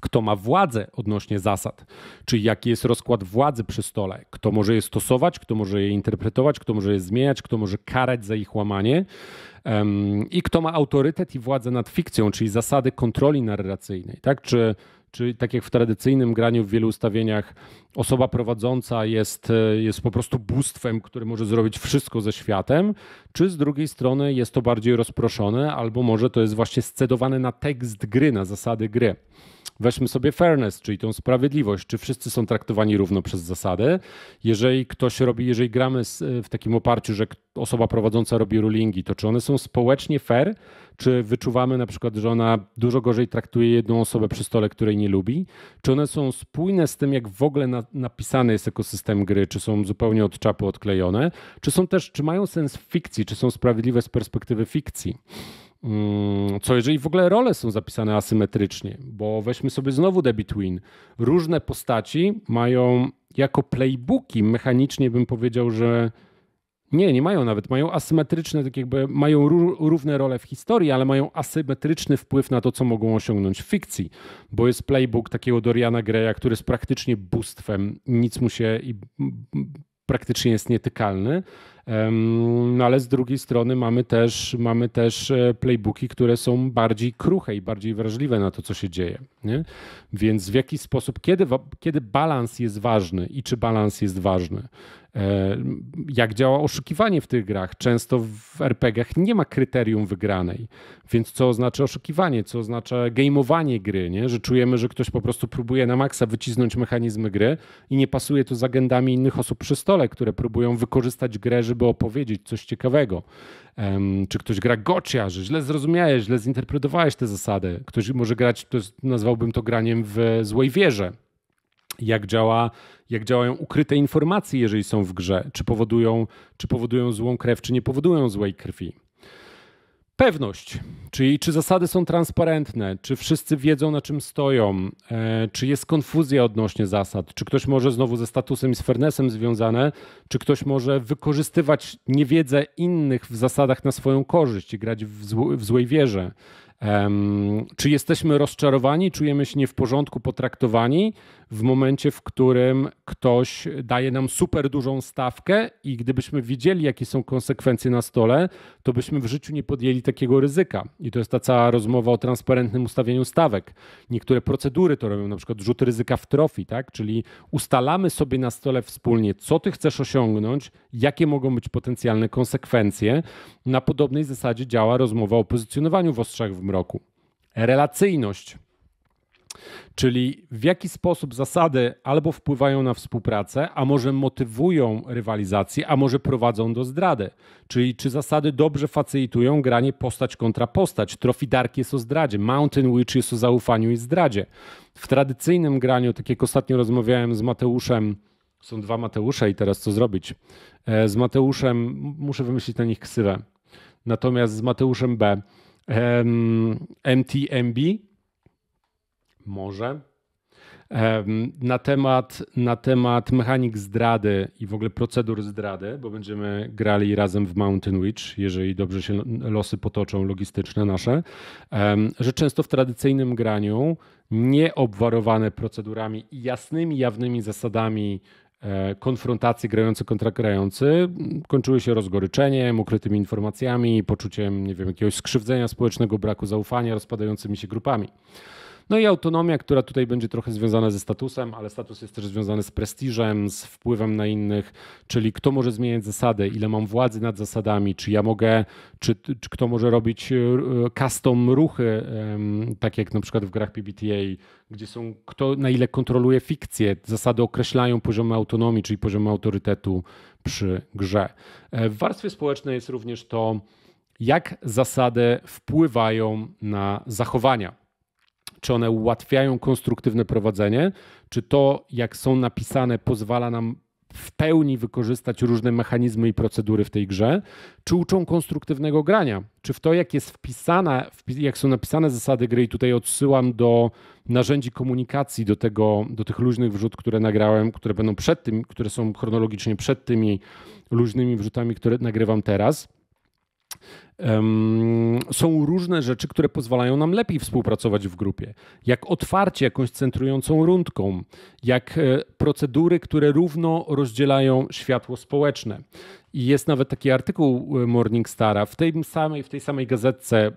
Kto ma władzę odnośnie zasad, czyli jaki jest rozkład władzy przy stole, kto może je stosować, kto może je interpretować, kto może je zmieniać, kto może karać za ich łamanie i kto ma autorytet i władzę nad fikcją, czyli zasady kontroli narracyjnej. Tak? Czy czy tak jak w tradycyjnym graniu w wielu ustawieniach, osoba prowadząca jest, e, jest po prostu bóstwem, który może zrobić wszystko ze światem, czy z drugiej strony jest to bardziej rozproszone, albo może to jest właśnie scedowane na tekst gry, na zasady gry. Weźmy sobie fairness, czyli tą sprawiedliwość. Czy wszyscy są traktowani równo przez zasady? Jeżeli ktoś robi, jeżeli gramy e, w takim oparciu, że osoba prowadząca robi rulingi, to czy one są społecznie fair? Czy wyczuwamy na przykład, że ona dużo gorzej traktuje jedną osobę przy stole, której nie lubi? Czy one są spójne z tym, jak w ogóle na, napisany jest ekosystem gry? Czy są zupełnie od czapy odklejone? Czy są też, czy mają sens w fikcji? Czy są sprawiedliwe z perspektywy fikcji? Mm, co jeżeli w ogóle role są zapisane asymetrycznie, bo weźmy sobie znowu The Between. Różne postaci mają jako playbooki, mechanicznie bym powiedział, że nie, nie mają nawet, mają asymetryczne, tak jakby mają równe role w historii, ale mają asymetryczny wpływ na to, co mogą osiągnąć w fikcji, bo jest playbook takiego Doriana Greya, który jest praktycznie bóstwem, nic mu się i praktycznie jest nietykalny. No ale z drugiej strony mamy też, mamy też e, playbooki, które są bardziej kruche i bardziej wrażliwe na to, co się dzieje. Nie? Więc w jaki sposób, kiedy, kiedy balans jest ważny i czy balans jest ważny? E, jak działa oszukiwanie w tych grach? Często w RPGach nie ma kryterium wygranej, więc co oznacza oszukiwanie, co oznacza gameowanie gry, nie? że czujemy, że ktoś po prostu próbuje na maksa wycisnąć mechanizmy gry i nie pasuje to z agendami innych osób przy stole, które próbują wykorzystać grę, żeby opowiedzieć coś ciekawego. Um, czy ktoś gra gocia, że źle zrozumiałeś, źle zinterpretowałeś te zasady? Ktoś może grać, to jest, nazwałbym to graniem w złej wierze. Jak działa jak działają ukryte informacje, jeżeli są w grze, czy powodują, czy powodują złą krew, czy nie powodują złej krwi. Pewność, czyli czy zasady są transparentne, czy wszyscy wiedzą na czym stoją, e, czy jest konfuzja odnośnie zasad, czy ktoś może znowu ze statusem i z fairnessem związane, czy ktoś może wykorzystywać niewiedzę innych w zasadach na swoją korzyść i grać w, zł w złej wierze. czy jesteśmy rozczarowani, czujemy się nie w porządku potraktowani, w momencie, w którym ktoś daje nam super dużą stawkę i gdybyśmy wiedzieli, jakie są konsekwencje na stole, to byśmy w życiu nie podjęli takiego ryzyka. I to jest ta cała rozmowa o transparentnym ustawieniu stawek. Niektóre procedury to robią, na przykład rzut ryzyka w trofi, tak? czyli ustalamy sobie na stole wspólnie, co ty chcesz osiągnąć, jakie mogą być potencjalne konsekwencje. Na podobnej zasadzie działa rozmowa o pozycjonowaniu w ostrzach w mroku. Relacyjność – Czyli w jaki sposób zasady albo wpływają na współpracę, a może motywują rywalizację, a może prowadzą do zdrady. Czyli czy zasady dobrze facylitują granie postać kontra postać. Trofidark jest o zdradzie, Mountain Witch jest o zaufaniu i zdradzie. W tradycyjnym graniu, tak jak ostatnio rozmawiałem z Mateuszem, są dwa Mateusze i teraz co zrobić? E, z Mateuszem muszę wymyślić na nich ksywę. Natomiast z Mateuszem B, MTMB, może. Na temat, na temat mechanik zdrady i w ogóle procedur zdrady, bo będziemy grali razem w Mountain Witch, jeżeli dobrze się losy potoczą logistyczne nasze, że często w tradycyjnym graniu nieobwarowane procedurami i jasnymi, jawnymi zasadami e, konfrontacji grający kontra grający kończyły się rozgoryczeniem, ukrytymi informacjami, poczuciem nie wiem, jakiegoś skrzywdzenia społecznego, braku zaufania, rozpadającymi się grupami. No i autonomia, która tutaj będzie trochę związana ze statusem, ale status jest też związany z prestiżem, z wpływem na innych, czyli kto może zmieniać zasady, ile mam władzy nad zasadami, czy ja mogę, czy, czy kto może robić e, custom ruchy, tak jak na przykład w grach PBTA, gdzie są, kto na ile kontroluje fikcję. Zasady określają poziomy autonomii, czyli poziom autorytetu przy grze. E, w warstwie społecznej jest również to, jak zasady wpływają na zachowania czy one ułatwiają konstruktywne prowadzenie? Czy to, jak są napisane, pozwala nam w pełni wykorzystać różne mechanizmy i procedury w tej grze, czy uczą konstruktywnego grania? Czy w to, jak jest wpisana, jak są napisane zasady gry, i tutaj odsyłam do narzędzi komunikacji, do, tego, do tych luźnych wrzut, które nagrałem, które będą przed tym, które są chronologicznie przed tymi luźnymi wrzutami, które nagrywam teraz są różne rzeczy, które pozwalają nam lepiej współpracować w grupie. Jak otwarcie jakąś centrującą rundką, jak e, procedury, które równo rozdzielają światło społeczne, i jest nawet taki artykuł e, Morningstara w tej samej, w tej samej gazetce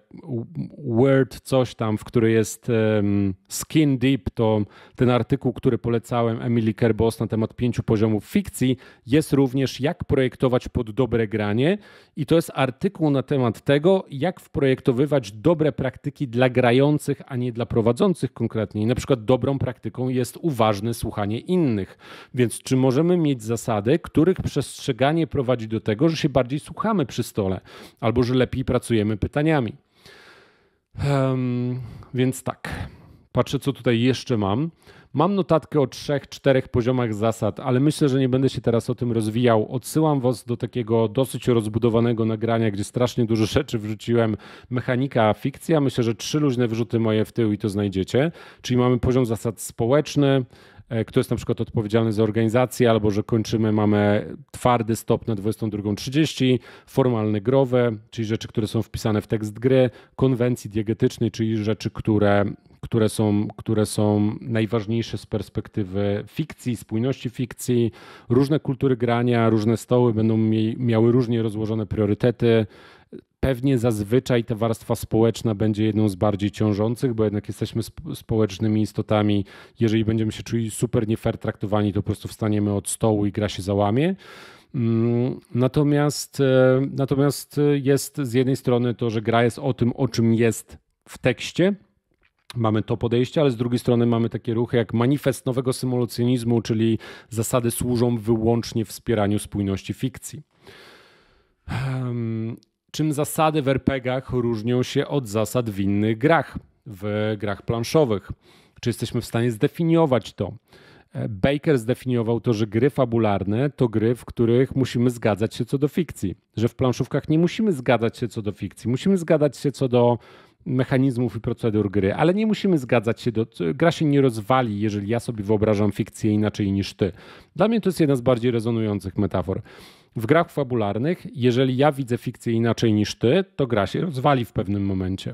Word coś tam, w której jest um, Skin Deep, to ten artykuł, który polecałem Emily Kerbos na temat pięciu poziomów fikcji, jest również jak projektować pod dobre granie i to jest artykuł na temat tego, jak wprojektowywać dobre praktyki dla grających, a nie dla prowadzących konkretnie. I na przykład dobrą praktyką jest uważne słuchanie innych. Więc czy możemy mieć zasady, których przestrzeganie prowadzi prowadzi do tego, że się bardziej słuchamy przy stole albo że lepiej pracujemy pytaniami. Um, więc tak. Patrzę, co tutaj jeszcze mam. Mam notatkę o trzech, czterech poziomach zasad, ale myślę, że nie będę się teraz o tym rozwijał. Odsyłam Was do takiego dosyć rozbudowanego nagrania, gdzie strasznie dużo rzeczy wrzuciłem. Mechanika, fikcja. Myślę, że trzy luźne wyrzuty moje w tył i to znajdziecie. Czyli mamy poziom zasad społeczny, E, kto jest na przykład odpowiedzialny za organizację, albo że kończymy, mamy twardy stop na 22.30, formalne growe, czyli rzeczy, które są wpisane w tekst gry, konwencji diegetycznej, czyli rzeczy, które, które, są, które są najważniejsze z perspektywy fikcji, spójności fikcji. Różne kultury grania, różne stoły będą miały różnie rozłożone priorytety. Pewnie zazwyczaj ta warstwa społeczna będzie jedną z bardziej ciążących, bo jednak jesteśmy społecznymi istotami. Jeżeli będziemy się czuli super nie fair traktowani, to po prostu wstaniemy od stołu i gra się załamie. Mm, natomiast, e, natomiast jest z jednej strony to, że gra jest o tym, o czym jest w tekście, mamy to podejście, ale z drugiej strony mamy takie ruchy jak manifest nowego symulacjonizmu, czyli zasady służą wyłącznie wspieraniu spójności fikcji. Ehm, Czym zasady w RPG-ach różnią się od zasad w innych grach, w grach planszowych? Czy jesteśmy w stanie zdefiniować to? E, Baker zdefiniował to, że gry fabularne to gry, w których musimy zgadzać się co do fikcji. Że w planszówkach nie musimy zgadzać się co do fikcji, musimy zgadzać się co do mechanizmów i procedur gry, ale nie musimy zgadzać się do. Gra się nie rozwali, jeżeli ja sobie wyobrażam fikcję inaczej niż ty. Dla mnie to jest jedna z bardziej rezonujących metafor. W grach fabularnych, jeżeli ja widzę fikcję inaczej niż ty, to gra się rozwali w pewnym momencie.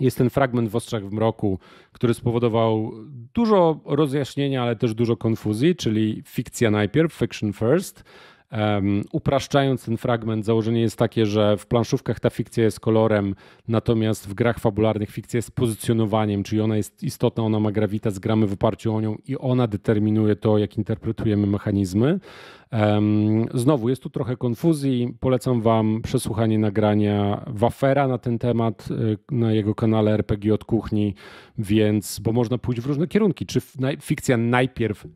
Jest ten fragment w Ostrzach w Mroku, który spowodował dużo rozjaśnienia, ale też dużo konfuzji, czyli fikcja najpierw, fiction first. Um, upraszczając ten fragment, założenie jest takie, że w planszówkach ta fikcja jest kolorem, natomiast w grach fabularnych fikcja jest pozycjonowaniem, czyli ona jest istotna, ona ma gravitas, gramy w oparciu o nią i ona determinuje to, jak interpretujemy mechanizmy. Znowu jest tu trochę konfuzji. Polecam Wam przesłuchanie nagrania Wafera na ten temat y, na jego kanale RPG od kuchni, więc, bo można pójść w różne kierunki. Czy fikcja najpierw,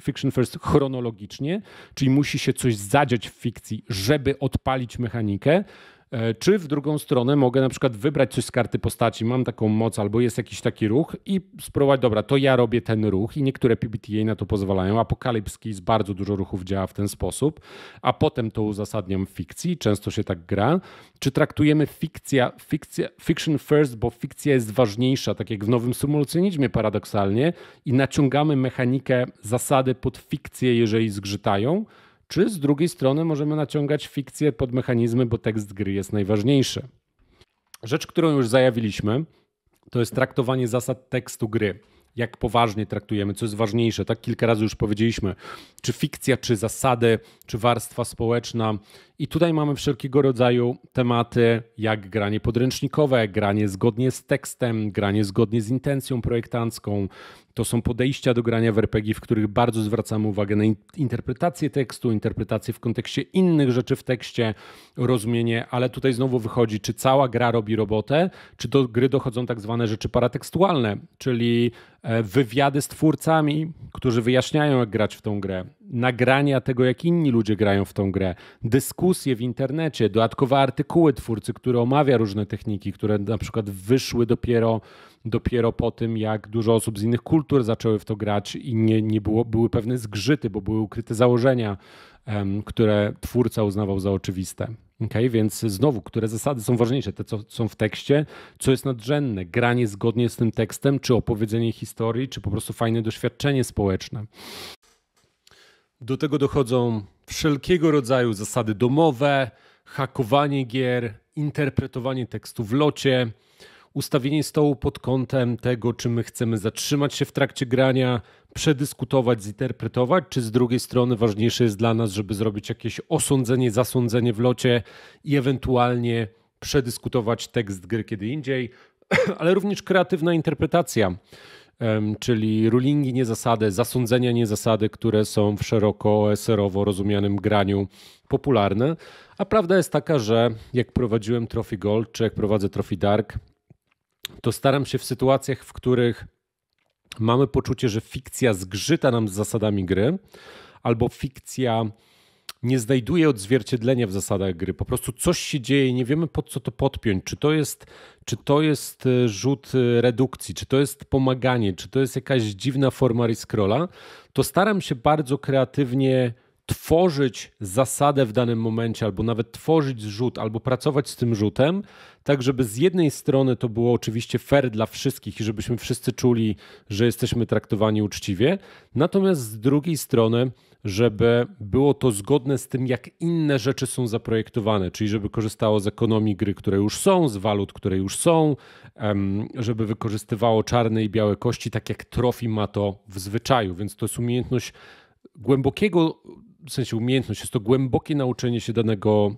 fiction first, chronologicznie, czyli musi się coś zadziać w fikcji, żeby odpalić mechanikę, E, czy w drugą stronę mogę na przykład wybrać coś z karty postaci, mam taką moc albo jest jakiś taki ruch i spróbować, dobra, to ja robię ten ruch i niektóre PBTA na to pozwalają. Apokalipski z bardzo dużo ruchów działa w ten sposób, a potem to uzasadniam w fikcji, często się tak gra. Czy traktujemy fikcja, fikcja fiction first, bo fikcja jest ważniejsza, tak jak w nowym symulacjonizmie paradoksalnie i naciągamy mechanikę, zasady pod fikcję, jeżeli zgrzytają, czy z drugiej strony możemy naciągać fikcję pod mechanizmy, bo tekst gry jest najważniejszy. Rzecz, którą już zajawiliśmy, to jest traktowanie zasad tekstu gry. Jak poważnie traktujemy, co jest ważniejsze, tak kilka razy już powiedzieliśmy, czy fikcja, czy zasady, czy warstwa społeczna i tutaj mamy wszelkiego rodzaju tematy, jak granie podręcznikowe, granie zgodnie z tekstem, granie zgodnie z intencją projektancką. To są podejścia do grania w RPG, w których bardzo zwracamy uwagę na interpretację tekstu, interpretację w kontekście innych rzeczy w tekście, rozumienie, ale tutaj znowu wychodzi, czy cała gra robi robotę, czy do gry dochodzą tak zwane rzeczy paratekstualne, czyli e, wywiady z twórcami, którzy wyjaśniają, jak grać w tą grę, nagrania tego, jak inni ludzie grają w tą grę, dyskusje, dyskusje w internecie, dodatkowe artykuły twórcy, który omawia różne techniki, które na przykład wyszły dopiero, dopiero po tym, jak dużo osób z innych kultur zaczęły w to grać i nie, nie było, były pewne zgrzyty, bo były ukryte założenia, które twórca uznawał za oczywiste. Okay, więc znowu, które zasady są ważniejsze? Te, co są w tekście, co jest nadrzędne? Granie zgodnie z tym tekstem, czy opowiedzenie historii, czy po prostu fajne doświadczenie społeczne. Do tego dochodzą wszelkiego rodzaju zasady domowe, hakowanie gier, interpretowanie tekstu w locie, ustawienie stołu pod kątem tego, czy my chcemy zatrzymać się w trakcie grania, przedyskutować, zinterpretować, czy z drugiej strony ważniejsze jest dla nas, żeby zrobić jakieś osądzenie, zasądzenie w locie i ewentualnie przedyskutować tekst gry kiedy indziej, [CLEARS THROAT] ale również kreatywna interpretacja czyli rulingi, nie zasady, zasądzenia, nie zasady, które są w szeroko serowo rozumianym graniu popularne. A prawda jest taka, że jak prowadziłem Trophy Gold, czy jak prowadzę Trophy Dark, to staram się w sytuacjach, w których mamy poczucie, że fikcja zgrzyta nam z zasadami gry, albo fikcja nie znajduje odzwierciedlenia w zasadach gry. Po prostu coś się dzieje i nie wiemy pod co to podpiąć. Czy to jest, czy to jest e, rzut e, redukcji, czy to jest pomaganie, czy to jest jakaś dziwna forma riskrola. to staram się bardzo kreatywnie tworzyć zasadę w danym momencie, albo nawet tworzyć rzut, albo pracować z tym rzutem, tak żeby z jednej strony to było oczywiście fair dla wszystkich i żebyśmy wszyscy czuli, że jesteśmy traktowani uczciwie, natomiast z drugiej strony, żeby było to zgodne z tym, jak inne rzeczy są zaprojektowane, czyli żeby korzystało z ekonomii gry, które już są, z walut, które już są, żeby wykorzystywało czarne i białe kości, tak jak Trofi ma to w zwyczaju, więc to jest umiejętność głębokiego w sensie umiejętność, jest to głębokie nauczenie się danego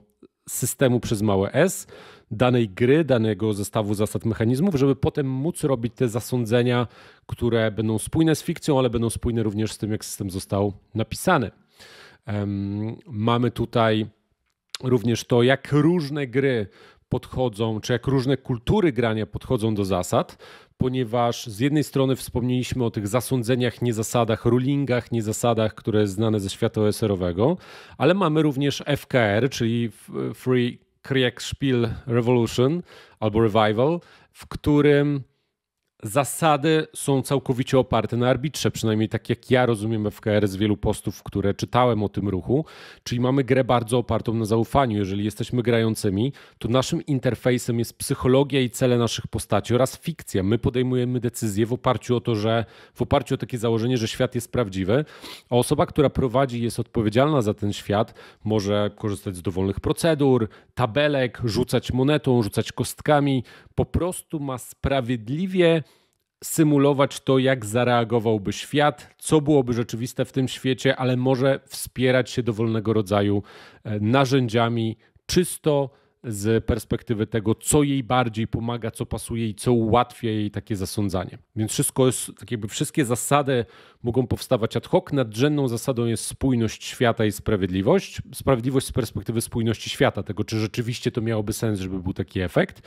systemu przez małe s, danej gry, danego zestawu zasad, mechanizmów, żeby potem móc robić te zasądzenia, które będą spójne z fikcją, ale będą spójne również z tym, jak system został napisany. Um, mamy tutaj również to, jak różne gry podchodzą, czy jak różne kultury grania podchodzą do zasad ponieważ z jednej strony wspomnieliśmy o tych zasądzeniach, niezasadach, rulingach, niezasadach, które znane ze świata OSR-owego, ale mamy również FKR, czyli Free Kriegspiel Revolution albo Revival, w którym zasady są całkowicie oparte na arbitrze, przynajmniej tak jak ja rozumiem FKR z wielu postów, które czytałem o tym ruchu, czyli mamy grę bardzo opartą na zaufaniu. Jeżeli jesteśmy grającymi, to naszym interfejsem jest psychologia i cele naszych postaci oraz fikcja. My podejmujemy decyzje w oparciu o to, że w oparciu o takie założenie, że świat jest prawdziwy, a osoba, która prowadzi jest odpowiedzialna za ten świat, może korzystać z dowolnych procedur, tabelek, rzucać monetą, rzucać kostkami, po prostu ma sprawiedliwie symulować to, jak zareagowałby świat, co byłoby rzeczywiste w tym świecie, ale może wspierać się dowolnego rodzaju e, narzędziami czysto z perspektywy tego, co jej bardziej pomaga, co pasuje i co ułatwia jej takie zasądzanie. Więc wszystko jest, tak jakby wszystkie zasady mogą powstawać ad hoc. Nadrzędną zasadą jest spójność świata i sprawiedliwość. Sprawiedliwość z perspektywy spójności świata, tego czy rzeczywiście to miałoby sens, żeby był taki efekt.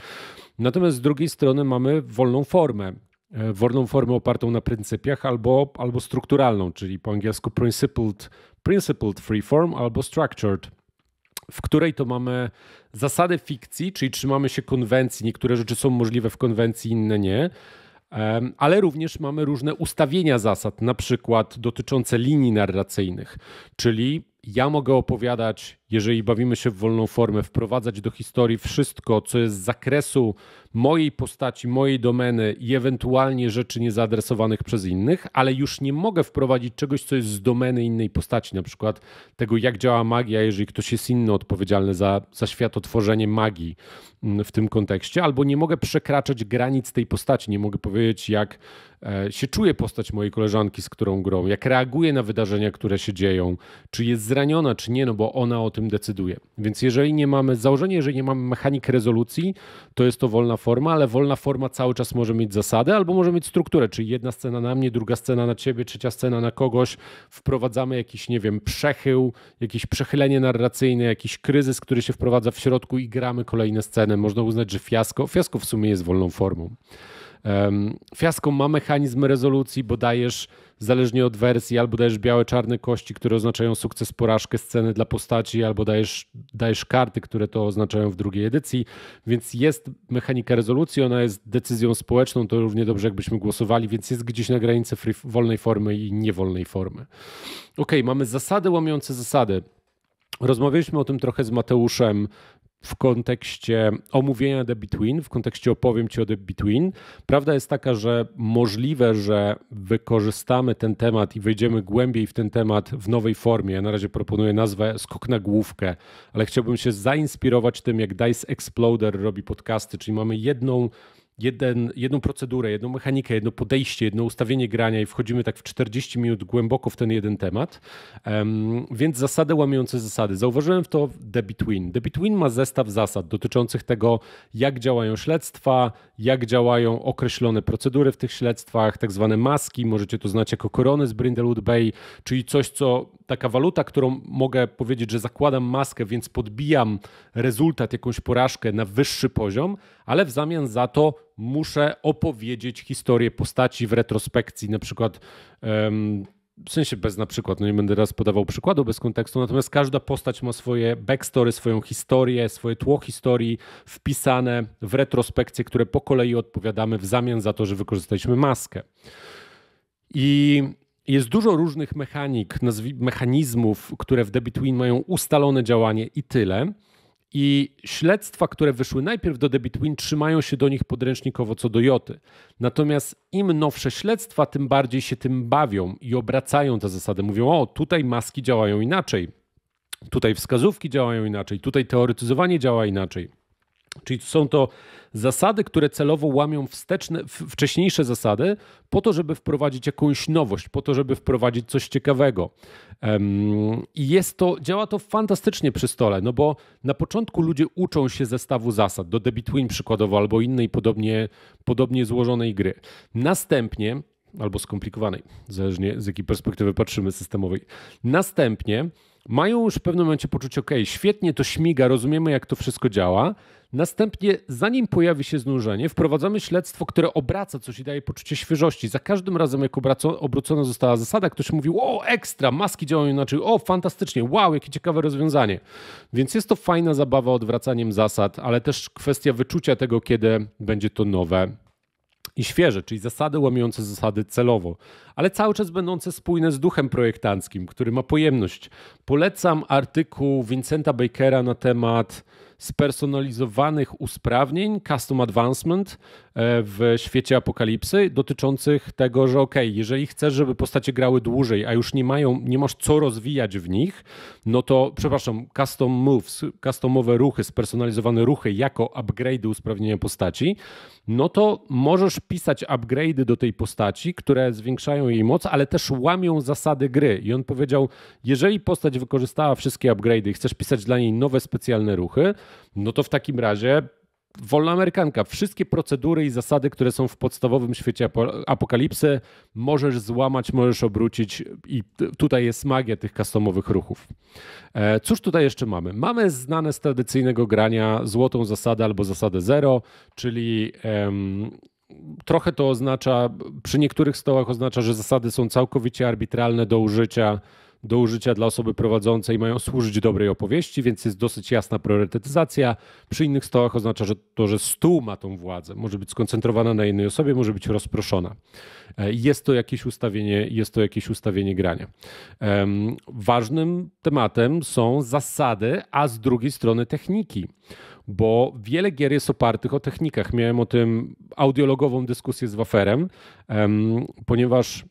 Natomiast z drugiej strony mamy wolną formę, E, worną formę opartą na pryncypiach albo, albo strukturalną, czyli po angielsku principled, principled form albo structured, w której to mamy zasady fikcji, czyli trzymamy się konwencji. Niektóre rzeczy są możliwe w konwencji, inne nie. Ale również mamy różne ustawienia zasad, na przykład dotyczące linii narracyjnych, czyli ja mogę opowiadać jeżeli bawimy się w wolną formę, wprowadzać do historii wszystko, co jest z zakresu mojej postaci, mojej domeny i ewentualnie rzeczy niezaadresowanych przez innych, ale już nie mogę wprowadzić czegoś, co jest z domeny innej postaci, na przykład tego, jak działa magia, jeżeli ktoś jest inny odpowiedzialny za, za światotworzenie magii mm, w tym kontekście, albo nie mogę przekraczać granic tej postaci, nie mogę powiedzieć, jak e, się czuje postać mojej koleżanki, z którą grą, jak reaguje na wydarzenia, które się dzieją, czy jest zraniona, czy nie, no bo ona o tym decyduje. Więc jeżeli nie mamy, założenie, jeżeli nie mamy mechanik rezolucji, to jest to wolna forma, ale wolna forma cały czas może mieć zasadę albo może mieć strukturę, czyli jedna scena na mnie, druga scena na ciebie, trzecia scena na kogoś. Wprowadzamy jakiś, nie wiem, przechył, jakieś przechylenie narracyjne, jakiś kryzys, który się wprowadza w środku i gramy kolejne sceny. Można uznać, że fiasko, fiasko w sumie jest wolną formą. Fiasko ma mechanizm rezolucji, bo dajesz zależnie od wersji, albo dajesz białe, czarne kości, które oznaczają sukces, porażkę, sceny dla postaci, albo dajesz, dajesz karty, które to oznaczają w drugiej edycji. Więc jest mechanika rezolucji, ona jest decyzją społeczną, to równie dobrze jakbyśmy głosowali, więc jest gdzieś na granicy free, wolnej formy i niewolnej formy. Ok, mamy zasady łamiące zasady. Rozmawialiśmy o tym trochę z Mateuszem w kontekście omówienia The Between, w kontekście opowiem Ci o The Between. Prawda jest taka, że możliwe, że wykorzystamy ten temat i wejdziemy głębiej w ten temat w nowej formie. Ja na razie proponuję nazwę Skok na główkę, ale chciałbym się zainspirować tym, jak Dice Exploder robi podcasty, czyli mamy jedną jeden, jedną procedurę, jedną mechanikę, jedno podejście, jedno ustawienie grania i wchodzimy tak w 40 minut głęboko w ten jeden temat. Um, więc zasady łamiące zasady. Zauważyłem to w The Between. The Between ma zestaw zasad dotyczących tego, jak działają śledztwa, jak działają określone procedury w tych śledztwach, tak zwane maski, możecie to znać jako korony z Brindlewood Bay, czyli coś, co taka waluta, którą mogę powiedzieć, że zakładam maskę, więc podbijam rezultat, jakąś porażkę na wyższy poziom, ale w zamian za to muszę opowiedzieć historię postaci w retrospekcji, na przykład w sensie bez na przykład, no nie będę teraz podawał przykładu bez kontekstu, natomiast każda postać ma swoje backstory, swoją historię, swoje tło historii wpisane w retrospekcje, które po kolei odpowiadamy w zamian za to, że wykorzystaliśmy maskę. I jest dużo różnych mechanik, mechanizmów, które w The Between mają ustalone działanie i tyle. I śledztwa, które wyszły najpierw do The Between, trzymają się do nich podręcznikowo co do Joty. Natomiast im nowsze śledztwa, tym bardziej się tym bawią i obracają te zasady. Mówią, o tutaj maski działają inaczej, tutaj wskazówki działają inaczej, tutaj teoretyzowanie działa inaczej. Czyli są to zasady, które celowo łamią wsteczne, wcześniejsze zasady, po to, żeby wprowadzić jakąś nowość, po to, żeby wprowadzić coś ciekawego. I jest to, działa to fantastycznie przy stole, no bo na początku ludzie uczą się zestawu zasad, do Debit Win przykładowo, albo innej podobnie, podobnie złożonej gry. Następnie, albo skomplikowanej, zależnie z jakiej perspektywy patrzymy systemowej, następnie mają już w pewnym momencie poczucie, ok, świetnie to śmiga, rozumiemy jak to wszystko działa. Następnie, zanim pojawi się znużenie, wprowadzamy śledztwo, które obraca coś i daje poczucie świeżości. Za każdym razem, jak obraco, obrócona została zasada, ktoś mówił, o ekstra, maski działają inaczej, o fantastycznie, wow, jakie ciekawe rozwiązanie. Więc jest to fajna zabawa odwracaniem zasad, ale też kwestia wyczucia tego, kiedy będzie to nowe i świeże, czyli zasady łamiące zasady celowo ale cały czas będące spójne z duchem projektanckim, który ma pojemność. Polecam artykuł Vincenta Bakera na temat spersonalizowanych usprawnień, custom advancement e, w świecie apokalipsy, dotyczących tego, że ok, jeżeli chcesz, żeby postacie grały dłużej, a już nie mają, nie masz co rozwijać w nich, no to, przepraszam, custom moves, customowe ruchy, spersonalizowane ruchy jako upgrade'y usprawnienia postaci, no to możesz pisać upgrade'y do tej postaci, które zwiększają jej moc, ale też łamią zasady gry. I on powiedział, jeżeli postać wykorzystała wszystkie upgrade'y i chcesz pisać dla niej nowe specjalne ruchy, no to w takim razie wolna amerykanka. Wszystkie procedury i zasady, które są w podstawowym świecie apokalipsy, możesz złamać, możesz obrócić i tutaj jest magia tych customowych ruchów. E, cóż tutaj jeszcze mamy? Mamy znane z tradycyjnego grania złotą zasadę albo zasadę zero, czyli um, trochę to oznacza, przy niektórych stołach oznacza, że zasady są całkowicie arbitralne do użycia, do użycia dla osoby prowadzącej, mają służyć dobrej opowieści, więc jest dosyć jasna priorytetyzacja. Przy innych stołach oznacza, że to, że stół ma tą władzę, może być skoncentrowana na jednej osobie, może być rozproszona. E, jest to jakieś ustawienie, jest to jakieś ustawienie grania. Um, ważnym tematem są zasady, a z drugiej strony techniki bo wiele gier jest opartych o technikach. Miałem o tym audiologową dyskusję z Waferem, ponieważ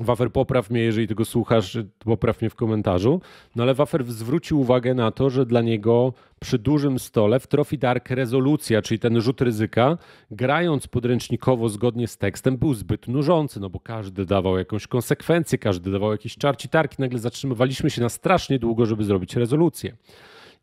Wafer, popraw mnie, jeżeli tego słuchasz, popraw mnie w komentarzu. No ale Wafer zwrócił uwagę na to, że dla niego przy dużym stole w Trophy Dark rezolucja, czyli ten rzut ryzyka, grając podręcznikowo zgodnie z tekstem, był zbyt nużący, no bo każdy dawał jakąś konsekwencję, każdy dawał jakieś czarci tarki. Nagle zatrzymywaliśmy się na strasznie długo, żeby zrobić rezolucję.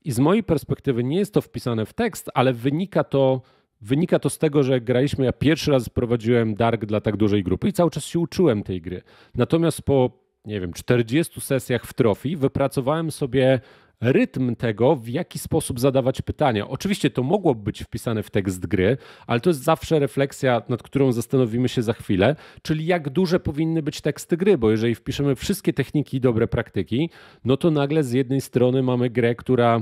I z mojej perspektywy nie jest to wpisane w tekst, ale wynika to, wynika to z tego, że graliśmy. Ja pierwszy raz prowadziłem Dark dla tak dużej grupy i cały czas się uczyłem tej gry. Natomiast po, nie wiem, 40 sesjach w trofi wypracowałem sobie rytm tego, w jaki sposób zadawać pytania. Oczywiście to mogłoby być wpisane w tekst gry, ale to jest zawsze refleksja, nad którą zastanowimy się za chwilę, czyli jak duże powinny być teksty gry, bo jeżeli wpiszemy wszystkie techniki i dobre praktyki, no to nagle z jednej strony mamy grę, która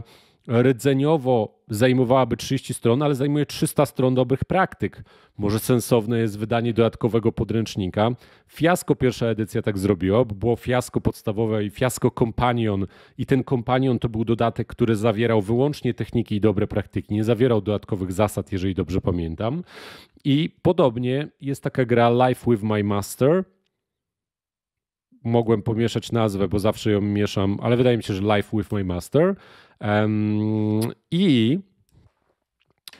rdzeniowo zajmowałaby 30 stron, ale zajmuje 300 stron dobrych praktyk. Może sensowne jest wydanie dodatkowego podręcznika. Fiasko pierwsza edycja tak zrobiła, bo było fiasko podstawowe i fiasko Companion. I ten Companion to był dodatek, który zawierał wyłącznie techniki i dobre praktyki. Nie zawierał dodatkowych zasad, jeżeli dobrze pamiętam. I podobnie jest taka gra Life with My Master mogłem pomieszać nazwę, bo zawsze ją mieszam, ale wydaje mi się, że Life with My Master. I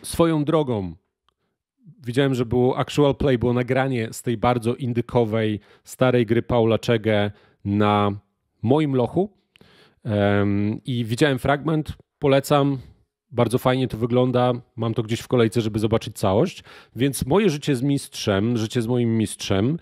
swoją drogą widziałem, że było Actual Play, było nagranie z tej bardzo indykowej, starej gry Paula Czege na moim lochu. I widziałem fragment, polecam. Bardzo fajnie to wygląda. Mam to gdzieś w kolejce, żeby zobaczyć całość. Więc moje życie z mistrzem, życie z moim mistrzem,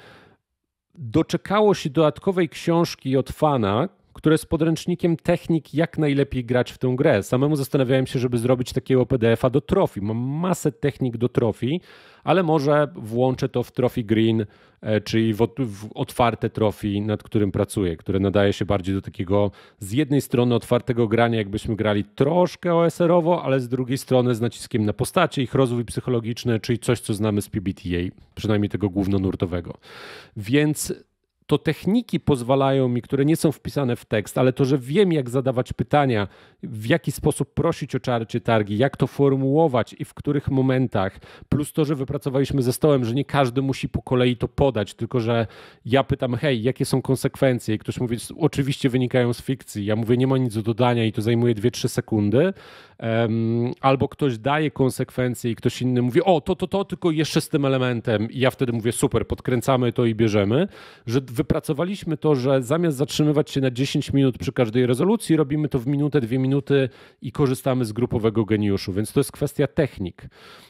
doczekało się dodatkowej książki od fana, które z podręcznikiem technik jak najlepiej grać w tę grę. Samemu zastanawiałem się, żeby zrobić takiego PDF-a do trofi. Mam masę technik do trofi, ale może włączę to w Trofi Green, e, czyli w otwarte trofi, nad którym pracuję, które nadaje się bardziej do takiego z jednej strony otwartego grania, jakbyśmy grali troszkę OSR-owo, ale z drugiej strony z naciskiem na postacie, ich rozwój psychologiczny, czyli coś, co znamy z PBTA, przynajmniej tego głównonurtowego. Więc to techniki pozwalają mi, które nie są wpisane w tekst, ale to, że wiem, jak zadawać pytania, w jaki sposób prosić o czary czy targi, jak to formułować i w których momentach, plus to, że wypracowaliśmy ze stołem, że nie każdy musi po kolei to podać, tylko że ja pytam, hej, jakie są konsekwencje? I ktoś mówi, oczywiście wynikają z fikcji. Ja mówię, nie ma nic do dodania i to zajmuje 2-3 sekundy. Um, albo ktoś daje konsekwencje i ktoś inny mówi, o, to, to, to, tylko jeszcze z tym elementem. I ja wtedy mówię, super, podkręcamy to i bierzemy, że wypracowaliśmy to, że zamiast zatrzymywać się na 10 minut przy każdej rezolucji, robimy to w minutę, dwie minuty i korzystamy z grupowego geniuszu, więc to jest kwestia technik.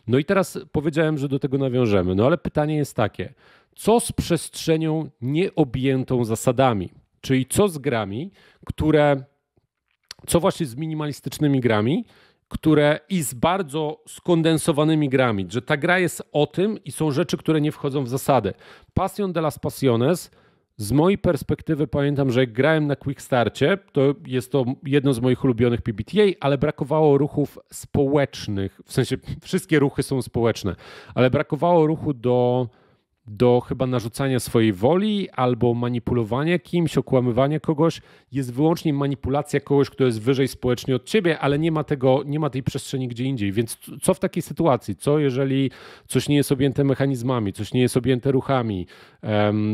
No i teraz powiedziałem, że do tego nawiążemy, no ale pytanie jest takie, co z przestrzenią nieobjętą zasadami, czyli co z grami, które, co właśnie z minimalistycznymi grami, które i z bardzo skondensowanymi grami, że ta gra jest o tym i są rzeczy, które nie wchodzą w zasady. Passion de las Passiones z mojej perspektywy pamiętam, że jak grałem na Quickstarcie, to jest to jedno z moich ulubionych PBTA, ale brakowało ruchów społecznych. W sensie wszystkie ruchy są społeczne, ale brakowało ruchu do do chyba narzucania swojej woli albo manipulowania kimś, okłamywania kogoś, jest wyłącznie manipulacja kogoś, kto jest wyżej społecznie od ciebie, ale nie ma tego, nie ma tej przestrzeni gdzie indziej. Więc co w takiej sytuacji? Co jeżeli coś nie jest objęte mechanizmami, coś nie jest objęte ruchami?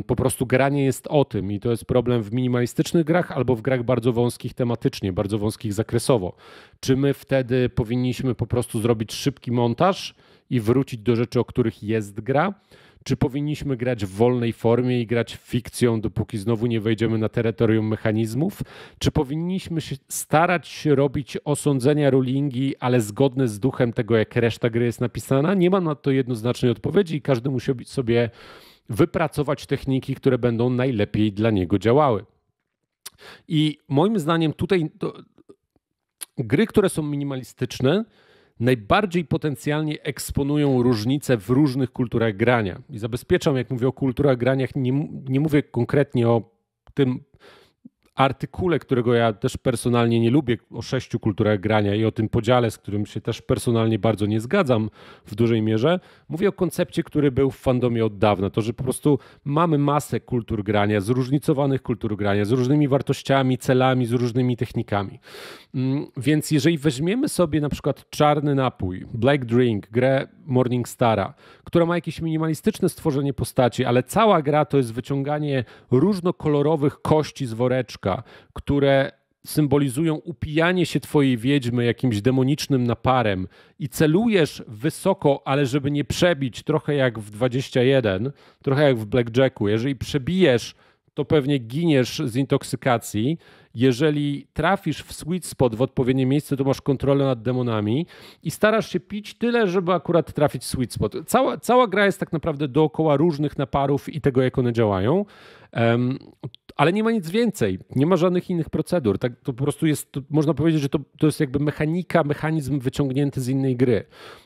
po prostu granie jest o tym i to jest problem w minimalistycznych grach albo w grach bardzo wąskich tematycznie, bardzo wąskich zakresowo. Czy my wtedy powinniśmy po prostu zrobić szybki montaż i wrócić do rzeczy, o których jest gra? czy powinniśmy grać w wolnej formie i grać fikcją, dopóki znowu nie wejdziemy na terytorium mechanizmów, czy powinniśmy się starać się robić osądzenia rulingi, ale zgodne z duchem tego, jak reszta gry jest napisana. Nie ma na to jednoznacznej odpowiedzi i każdy musi sobie wypracować techniki, które będą najlepiej dla niego działały. I moim zdaniem tutaj to, gry, które są minimalistyczne, najbardziej potencjalnie eksponują różnice w różnych kulturach grania. I zabezpieczam, jak mówię o kulturach graniach, nie, nie mówię konkretnie o tym artykule, którego ja też personalnie nie lubię, o sześciu kulturach grania i o tym podziale, z którym się też personalnie bardzo nie zgadzam w dużej mierze, mówię o koncepcie, który był w fandomie od dawna. To, że po prostu mamy masę kultur grania, zróżnicowanych kultur grania, z różnymi wartościami, celami, z różnymi technikami. Mm, więc jeżeli weźmiemy sobie na przykład czarny napój, Black Drink, grę Morningstara, która ma jakieś minimalistyczne stworzenie postaci, ale cała gra to jest wyciąganie różnokolorowych kości z woreczka, które symbolizują upijanie się twojej wiedźmy jakimś demonicznym naparem i celujesz wysoko, ale żeby nie przebić, trochę jak w 21, trochę jak w blackjacku, jeżeli przebijesz, to pewnie giniesz z intoksykacji. Jeżeli trafisz w sweet spot w odpowiednie miejsce, to masz kontrolę nad demonami i starasz się pić tyle, żeby akurat trafić w sweet spot. Cała, cała gra jest tak naprawdę dookoła różnych naparów i tego, jak one działają. Um, ale nie ma nic więcej, nie ma żadnych innych procedur. Tak, to po prostu jest, można powiedzieć, że to, to jest jakby mechanika, mechanizm wyciągnięty z innej gry.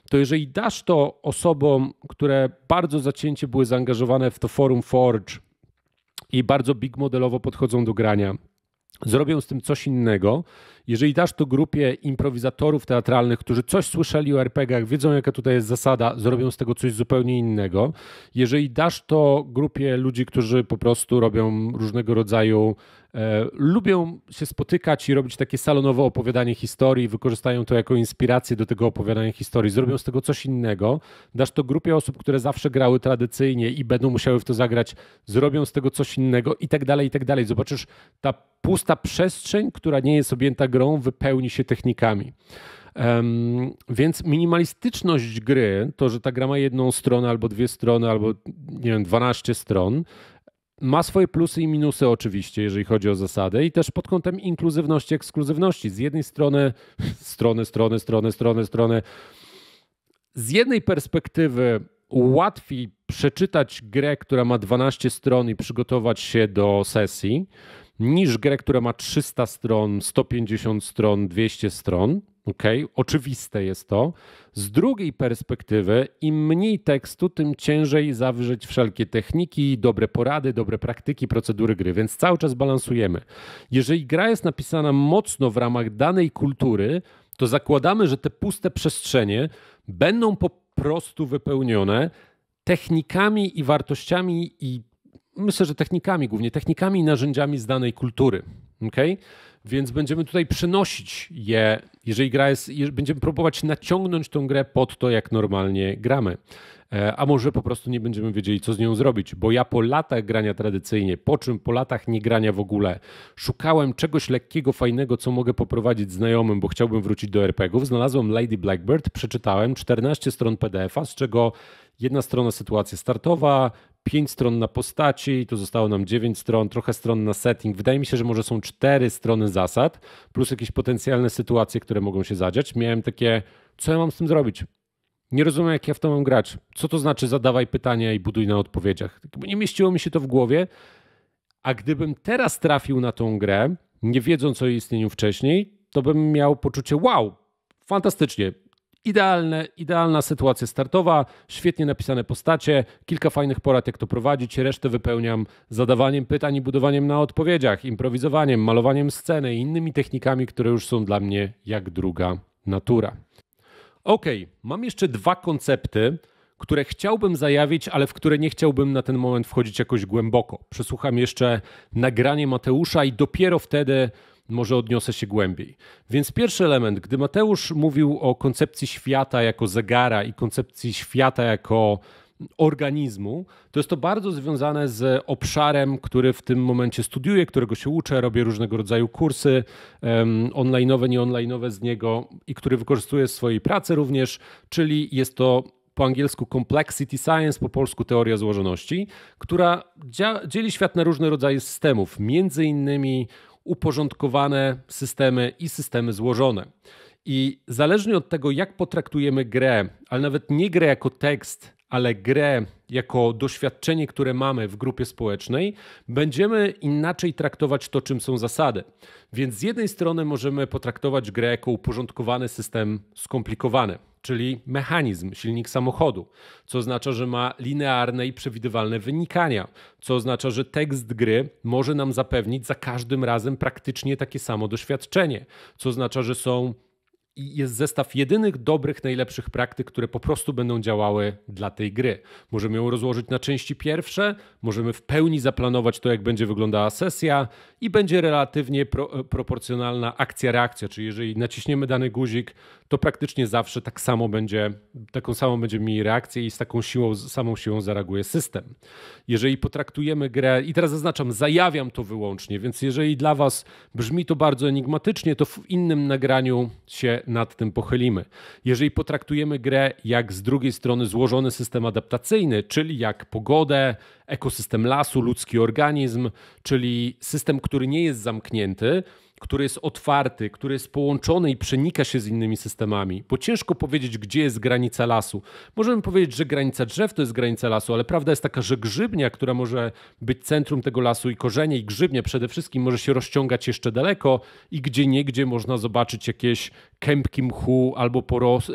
To jeżeli dasz to osobom, które bardzo zacięcie były zaangażowane w to forum Forge i bardzo big modelowo podchodzą do grania, zrobią z tym coś innego, jeżeli dasz to grupie improwizatorów teatralnych, którzy coś słyszeli o RPGach, wiedzą jaka tutaj jest zasada, zrobią z tego coś zupełnie innego. Jeżeli dasz to grupie ludzi, którzy po prostu robią różnego rodzaju E, lubią się spotykać i robić takie salonowe opowiadanie historii, wykorzystają to jako inspirację do tego opowiadania historii, zrobią z tego coś innego. Dasz to grupie osób, które zawsze grały tradycyjnie i będą musiały w to zagrać, zrobią z tego coś innego i tak dalej, i tak dalej. Zobaczysz, ta pusta przestrzeń, która nie jest objęta grą wypełni się technikami. więc minimalistyczność gry, to że ta gra ma jedną stronę albo dwie strony, albo nie wiem, 12 stron, ma swoje plusy i minusy oczywiście, jeżeli chodzi o zasady i też pod kątem inkluzywności, ekskluzywności. Z jednej strony, [LAUGHS] strony, strony, strony, strony, strony, z jednej perspektywy łatwiej przeczytać grę, która ma 12 stron i przygotować się do sesji, niż grę, która ma 300 stron, 150 stron, 200 stron. Okay? Oczywiste jest to. Z drugiej perspektywy, im mniej tekstu, tym ciężej zawrzeć wszelkie techniki, dobre porady, dobre praktyki, procedury gry, więc cały czas balansujemy. Jeżeli gra jest napisana mocno w ramach danej kultury, to zakładamy, że te puste przestrzenie będą po prostu wypełnione technikami i wartościami i myślę, że technikami głównie, technikami i narzędziami z danej kultury. Okay? Więc będziemy tutaj przenosić je, jeżeli gra jest, będziemy próbować naciągnąć tą grę pod to, jak normalnie gramy. E, a może po prostu nie będziemy wiedzieli, co z nią zrobić, bo ja po latach grania tradycyjnie, po czym po latach nie grania w ogóle, szukałem czegoś lekkiego, fajnego, co mogę poprowadzić znajomym, bo chciałbym wrócić do RPGów. Znalazłem Lady Blackbird, przeczytałem 14 stron PDF-a, z czego jedna strona sytuacja startowa, pięć stron na postaci i tu zostało nam dziewięć stron, trochę stron na setting. Wydaje mi się, że może są cztery strony zasad, plus jakieś potencjalne sytuacje, które mogą się zadziać. Miałem takie, co ja mam z tym zrobić? nie rozumiem, jak ja w to mam grać. Co to znaczy zadawaj pytania i buduj na odpowiedziach? Tak nie mieściło mi się to w głowie. A gdybym teraz trafił na tą grę, nie wiedząc o jej istnieniu wcześniej, to bym miał poczucie wow, fantastycznie. Idealne, idealna sytuacja startowa, świetnie napisane postacie, kilka fajnych porad, jak to prowadzić. Resztę wypełniam zadawaniem pytań i budowaniem na odpowiedziach, improwizowaniem, malowaniem sceny i innymi technikami, które już są dla mnie jak druga natura. OK, mam jeszcze dwa koncepty, które chciałbym zajawić, ale w które nie chciałbym na ten moment wchodzić jakoś głęboko. Przesłucham jeszcze nagranie Mateusza i dopiero wtedy może odniosę się głębiej. Więc pierwszy element, gdy Mateusz mówił o koncepcji świata jako zegara i koncepcji świata jako organizmu, to jest to bardzo związane z obszarem, który w tym momencie studiuję, którego się uczę, robię różnego rodzaju kursy um, online'owe, nie online'owe z niego i który wykorzystuję w swojej pracy również, czyli jest to po angielsku Complexity Science, po polsku teoria złożoności, która dzieli świat na różne rodzaje systemów, między innymi uporządkowane systemy i systemy złożone. I zależnie od tego, jak potraktujemy grę, ale nawet nie grę jako tekst, ale grę jako doświadczenie, które mamy w grupie społecznej, będziemy inaczej traktować to, czym są zasady. Więc z jednej strony możemy potraktować grę jako uporządkowany system skomplikowany, czyli mechanizm, silnik samochodu, co oznacza, że ma linearne i przewidywalne wynikania, co oznacza, że tekst gry może nam zapewnić za każdym razem praktycznie takie samo doświadczenie, co oznacza, że są i jest zestaw jedynych dobrych, najlepszych praktyk, które po prostu będą działały dla tej gry. Możemy ją rozłożyć na części pierwsze, możemy w pełni zaplanować to, jak będzie wyglądała sesja i będzie relatywnie pro, e, proporcjonalna akcja-reakcja, czyli jeżeli naciśniemy dany guzik, to praktycznie zawsze tak samo będzie, taką samą będziemy mieli reakcję i z taką siłą, samą siłą zareaguje system. Jeżeli potraktujemy grę, i teraz zaznaczam, zajawiam to wyłącznie, więc jeżeli dla Was brzmi to bardzo enigmatycznie, to w innym nagraniu się nad tym pochylimy. Jeżeli potraktujemy grę jak z drugiej strony złożony system adaptacyjny, czyli jak pogodę, ekosystem lasu, ludzki organizm, czyli system, który nie jest zamknięty, który jest otwarty, który jest połączony i przenika się z innymi systemami, bo ciężko powiedzieć, gdzie jest granica lasu. Możemy powiedzieć, że granica drzew to jest granica lasu, ale prawda jest taka, że grzybnia, która może być centrum tego lasu i korzenie i grzybnia przede wszystkim może się rozciągać jeszcze daleko i gdzie niegdzie można zobaczyć jakieś kępki mchu, albo, poros,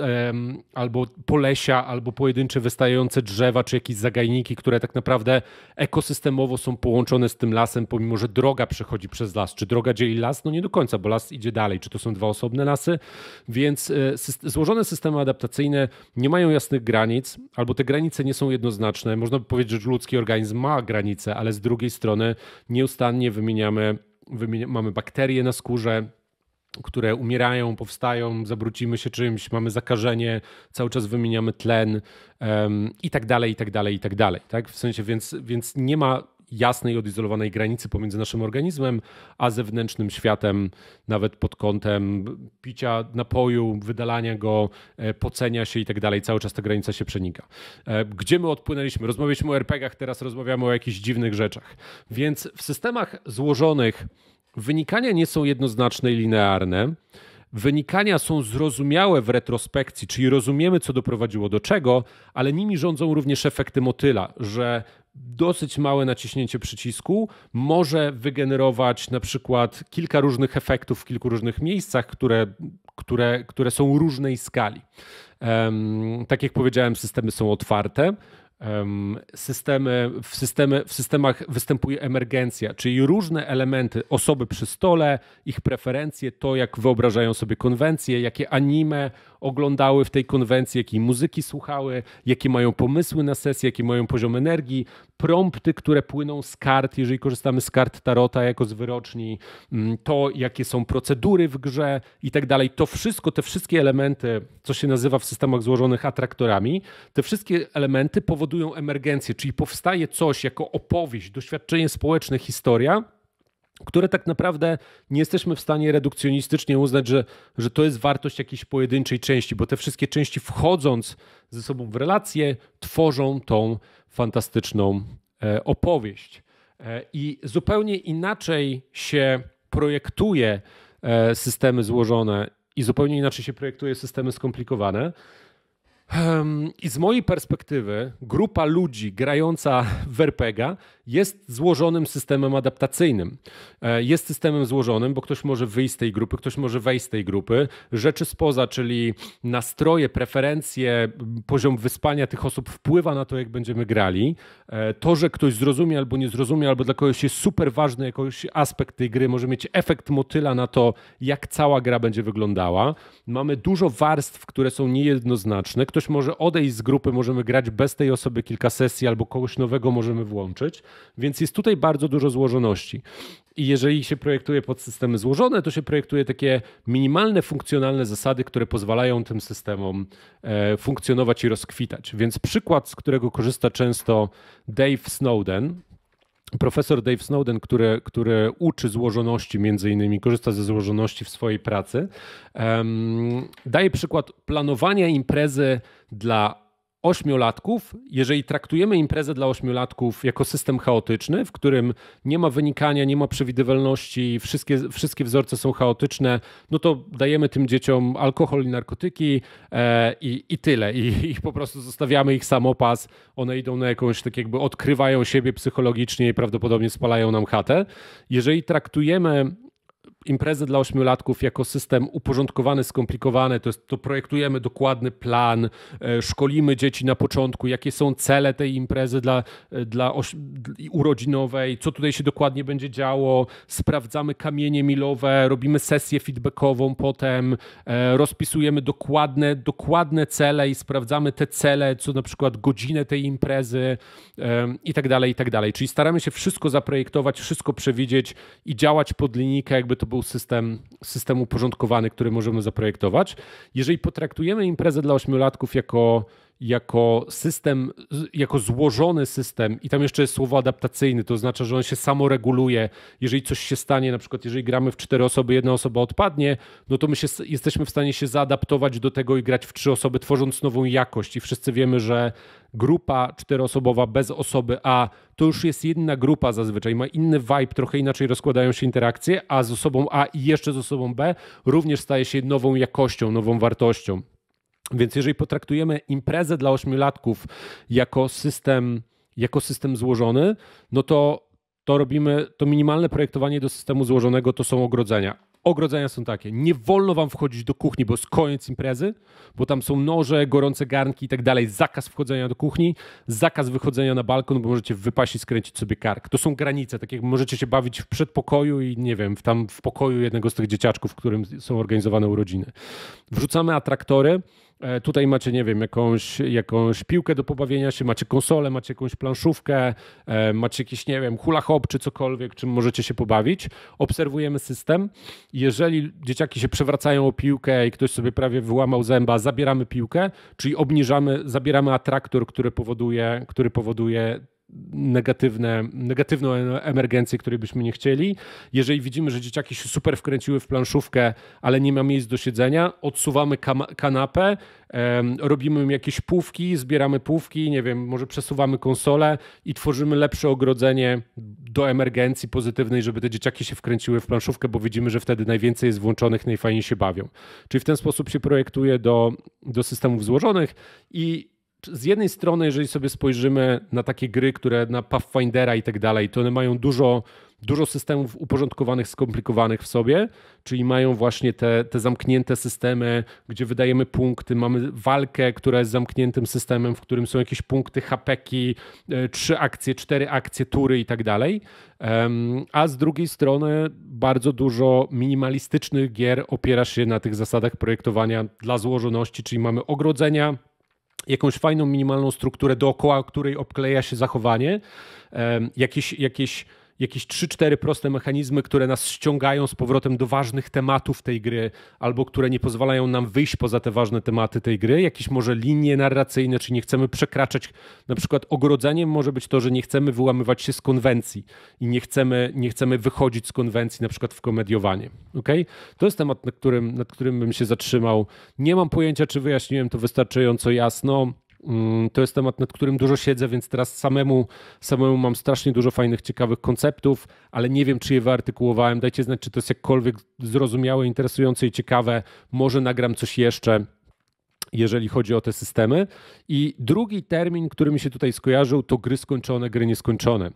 albo polesia, albo pojedyncze wystające drzewa, czy jakieś zagajniki, które tak naprawdę ekosystemowo są połączone z tym lasem, pomimo że droga przechodzi przez las. Czy droga dzieli las? No nie do końca, bo las idzie dalej. Czy to są dwa osobne lasy? Więc e, złożone systemy adaptacyjne nie mają jasnych granic, albo te granice nie są jednoznaczne. Można by powiedzieć, że ludzki organizm ma granice, ale z drugiej strony nieustannie wymieniamy, mamy bakterie na skórze, które umierają, powstają, zabrucimy się czymś, mamy zakażenie, cały czas wymieniamy tlen um, i tak dalej, i tak dalej, i tak dalej. Tak? W sensie, więc, więc nie ma jasnej, odizolowanej granicy pomiędzy naszym organizmem a zewnętrznym światem, nawet pod kątem picia napoju, wydalania go, e, pocenia się i tak dalej. Cały czas ta granica się przenika. E, gdzie my odpłynęliśmy? Rozmawialiśmy o RPGach, teraz rozmawiamy o jakichś dziwnych rzeczach. Więc w systemach złożonych Wynikania nie są jednoznaczne i linearne. Wynikania są zrozumiałe w retrospekcji, czyli rozumiemy, co doprowadziło do czego, ale nimi rządzą również efekty motyla, że dosyć małe naciśnięcie przycisku może wygenerować na przykład kilka różnych efektów w kilku różnych miejscach, które, które, które są różnej skali. Um, tak jak powiedziałem, systemy są otwarte systemy, w, systemy, w systemach występuje emergencja, czyli różne elementy, osoby przy stole, ich preferencje, to jak wyobrażają sobie konwencje, jakie anime oglądały w tej konwencji, jakiej muzyki słuchały, jakie mają pomysły na sesję, jaki mają poziom energii, prompty, które płyną z kart, jeżeli korzystamy z kart tarota jako z wyroczni, mm, to jakie są procedury w grze i tak dalej. To wszystko, te wszystkie elementy, co się nazywa w systemach złożonych atraktorami, te wszystkie elementy powodują emergencję, czyli powstaje coś jako opowieść, doświadczenie społeczne, historia, które tak naprawdę nie jesteśmy w stanie redukcjonistycznie uznać, że, że to jest wartość jakiejś pojedynczej części, bo te wszystkie części wchodząc ze sobą w relacje tworzą tą fantastyczną e, opowieść. E, I zupełnie inaczej się projektuje e, systemy złożone i zupełnie inaczej się projektuje systemy skomplikowane. I z mojej perspektywy, grupa ludzi grająca w RPGa jest złożonym systemem adaptacyjnym. E, jest systemem złożonym, bo ktoś może wyjść z tej grupy, ktoś może wejść z tej grupy. Rzeczy spoza, czyli nastroje, preferencje, poziom wyspania tych osób wpływa na to, jak będziemy grali. E, to, że ktoś zrozumie albo nie zrozumie, albo dla kogoś jest super ważny jakiś aspekt tej gry, może mieć efekt motyla na to, jak cała gra będzie wyglądała. Mamy dużo warstw, które są niejednoznaczne, które ktoś może odejść z grupy, możemy grać bez tej osoby kilka sesji albo kogoś nowego możemy włączyć, więc jest tutaj bardzo dużo złożoności. I jeżeli się projektuje pod systemy złożone, to się projektuje takie minimalne, funkcjonalne zasady, które pozwalają tym systemom e, funkcjonować i rozkwitać. Więc przykład, z którego korzysta często Dave Snowden, profesor Dave Snowden, który, który uczy złożoności między innymi, korzysta ze złożoności w swojej pracy, daje przykład planowania imprezy dla ośmiolatków, jeżeli traktujemy imprezę dla ośmiolatków jako system chaotyczny, w którym nie ma wynikania, nie ma przewidywalności, wszystkie, wszystkie wzorce są chaotyczne, no to dajemy tym dzieciom alkohol i narkotyki e, i, i tyle. I, I po prostu zostawiamy ich samopas, one idą na jakąś, tak jakby odkrywają siebie psychologicznie i prawdopodobnie spalają nam chatę. Jeżeli traktujemy imprezy dla ośmiolatków jako system uporządkowany, skomplikowany, to, jest, to projektujemy dokładny plan, e, szkolimy dzieci na początku, jakie są cele tej imprezy dla, e, dla oś, urodzinowej, co tutaj się dokładnie będzie działo, sprawdzamy kamienie milowe, robimy sesję feedbackową potem, e, rozpisujemy dokładne, dokładne cele i sprawdzamy te cele, co na przykład godzinę tej imprezy i tak dalej, i tak dalej. Czyli staramy się wszystko zaprojektować, wszystko przewidzieć i działać pod linijkę, jakby to był system, system uporządkowany, który możemy zaprojektować. Jeżeli potraktujemy imprezę dla ośmiolatków jako jako system, jako złożony system, i tam jeszcze jest słowo adaptacyjny, to oznacza, że on się samoreguluje. Jeżeli coś się stanie, na przykład jeżeli gramy w cztery osoby, jedna osoba odpadnie, no to my się, jesteśmy w stanie się zaadaptować do tego i grać w trzy osoby, tworząc nową jakość. I wszyscy wiemy, że grupa czteroosobowa bez osoby A to już jest jedna grupa zazwyczaj, ma inny vibe, trochę inaczej rozkładają się interakcje, a z osobą A i jeszcze z osobą B również staje się nową jakością, nową wartością. Więc jeżeli potraktujemy imprezę dla ośmiolatków jako system, jako system złożony, no to, to robimy to minimalne projektowanie do systemu złożonego to są ogrodzenia ogrodzenia są takie. Nie wolno wam wchodzić do kuchni, bo jest koniec imprezy, bo tam są noże, gorące garnki i tak dalej. Zakaz wchodzenia do kuchni, zakaz wychodzenia na balkon, bo możecie wypaść i skręcić sobie kark. To są granice, tak jak możecie się bawić w przedpokoju i nie wiem, tam w pokoju jednego z tych dzieciaczków, w którym są organizowane urodziny. Wrzucamy atraktory, E, tutaj macie, nie wiem, jakąś, jakąś piłkę do pobawienia się, macie konsolę, macie jakąś planszówkę, e, macie jakiś, nie wiem, hula hop czy cokolwiek, czym możecie się pobawić. Obserwujemy system. Jeżeli dzieciaki się przewracają o piłkę i ktoś sobie prawie wyłamał zęba, zabieramy piłkę, czyli obniżamy, zabieramy atraktor, który powoduje, który powoduje negatywne, negatywną emergencję, której byśmy nie chcieli. Jeżeli widzimy, że dzieciaki się super wkręciły w planszówkę, ale nie ma miejsc do siedzenia, odsuwamy kanapę, robimy im jakieś półki, zbieramy półki, nie wiem, może przesuwamy konsolę i tworzymy lepsze ogrodzenie do emergencji pozytywnej, żeby te dzieciaki się wkręciły w planszówkę, bo widzimy, że wtedy najwięcej jest włączonych, najfajniej się bawią. Czyli w ten sposób się projektuje do, do systemów złożonych i z jednej strony, jeżeli sobie spojrzymy na takie gry, które na Pathfindera i tak dalej, to one mają dużo, dużo systemów uporządkowanych, skomplikowanych w sobie, czyli mają właśnie te, te zamknięte systemy, gdzie wydajemy punkty, mamy walkę, która jest zamkniętym systemem, w którym są jakieś punkty, hapeki, e, trzy akcje, cztery akcje, tury i tak dalej. A z drugiej strony bardzo dużo minimalistycznych gier opiera się na tych zasadach projektowania dla złożoności, czyli mamy ogrodzenia, jakąś fajną, minimalną strukturę, dookoła której obkleja się zachowanie, jakieś, jakieś jakieś 3-4 proste mechanizmy, które nas ściągają z powrotem do ważnych tematów tej gry, albo które nie pozwalają nam wyjść poza te ważne tematy tej gry, jakieś może linie narracyjne, czy nie chcemy przekraczać, na przykład ogrodzeniem może być to, że nie chcemy wyłamywać się z konwencji i nie chcemy, nie chcemy wychodzić z konwencji, na przykład w komediowanie. Okay? To jest temat, nad którym, nad którym bym się zatrzymał. Nie mam pojęcia, czy wyjaśniłem to wystarczająco jasno. Mm, to jest temat, nad którym dużo siedzę, więc teraz samemu, samemu mam strasznie dużo fajnych, ciekawych konceptów, ale nie wiem, czy je wyartykułowałem. Dajcie znać, czy to jest jakkolwiek zrozumiałe, interesujące i ciekawe. Może nagram coś jeszcze jeżeli chodzi o te systemy. I drugi termin, który mi się tutaj skojarzył, to gry skończone, gry nieskończone.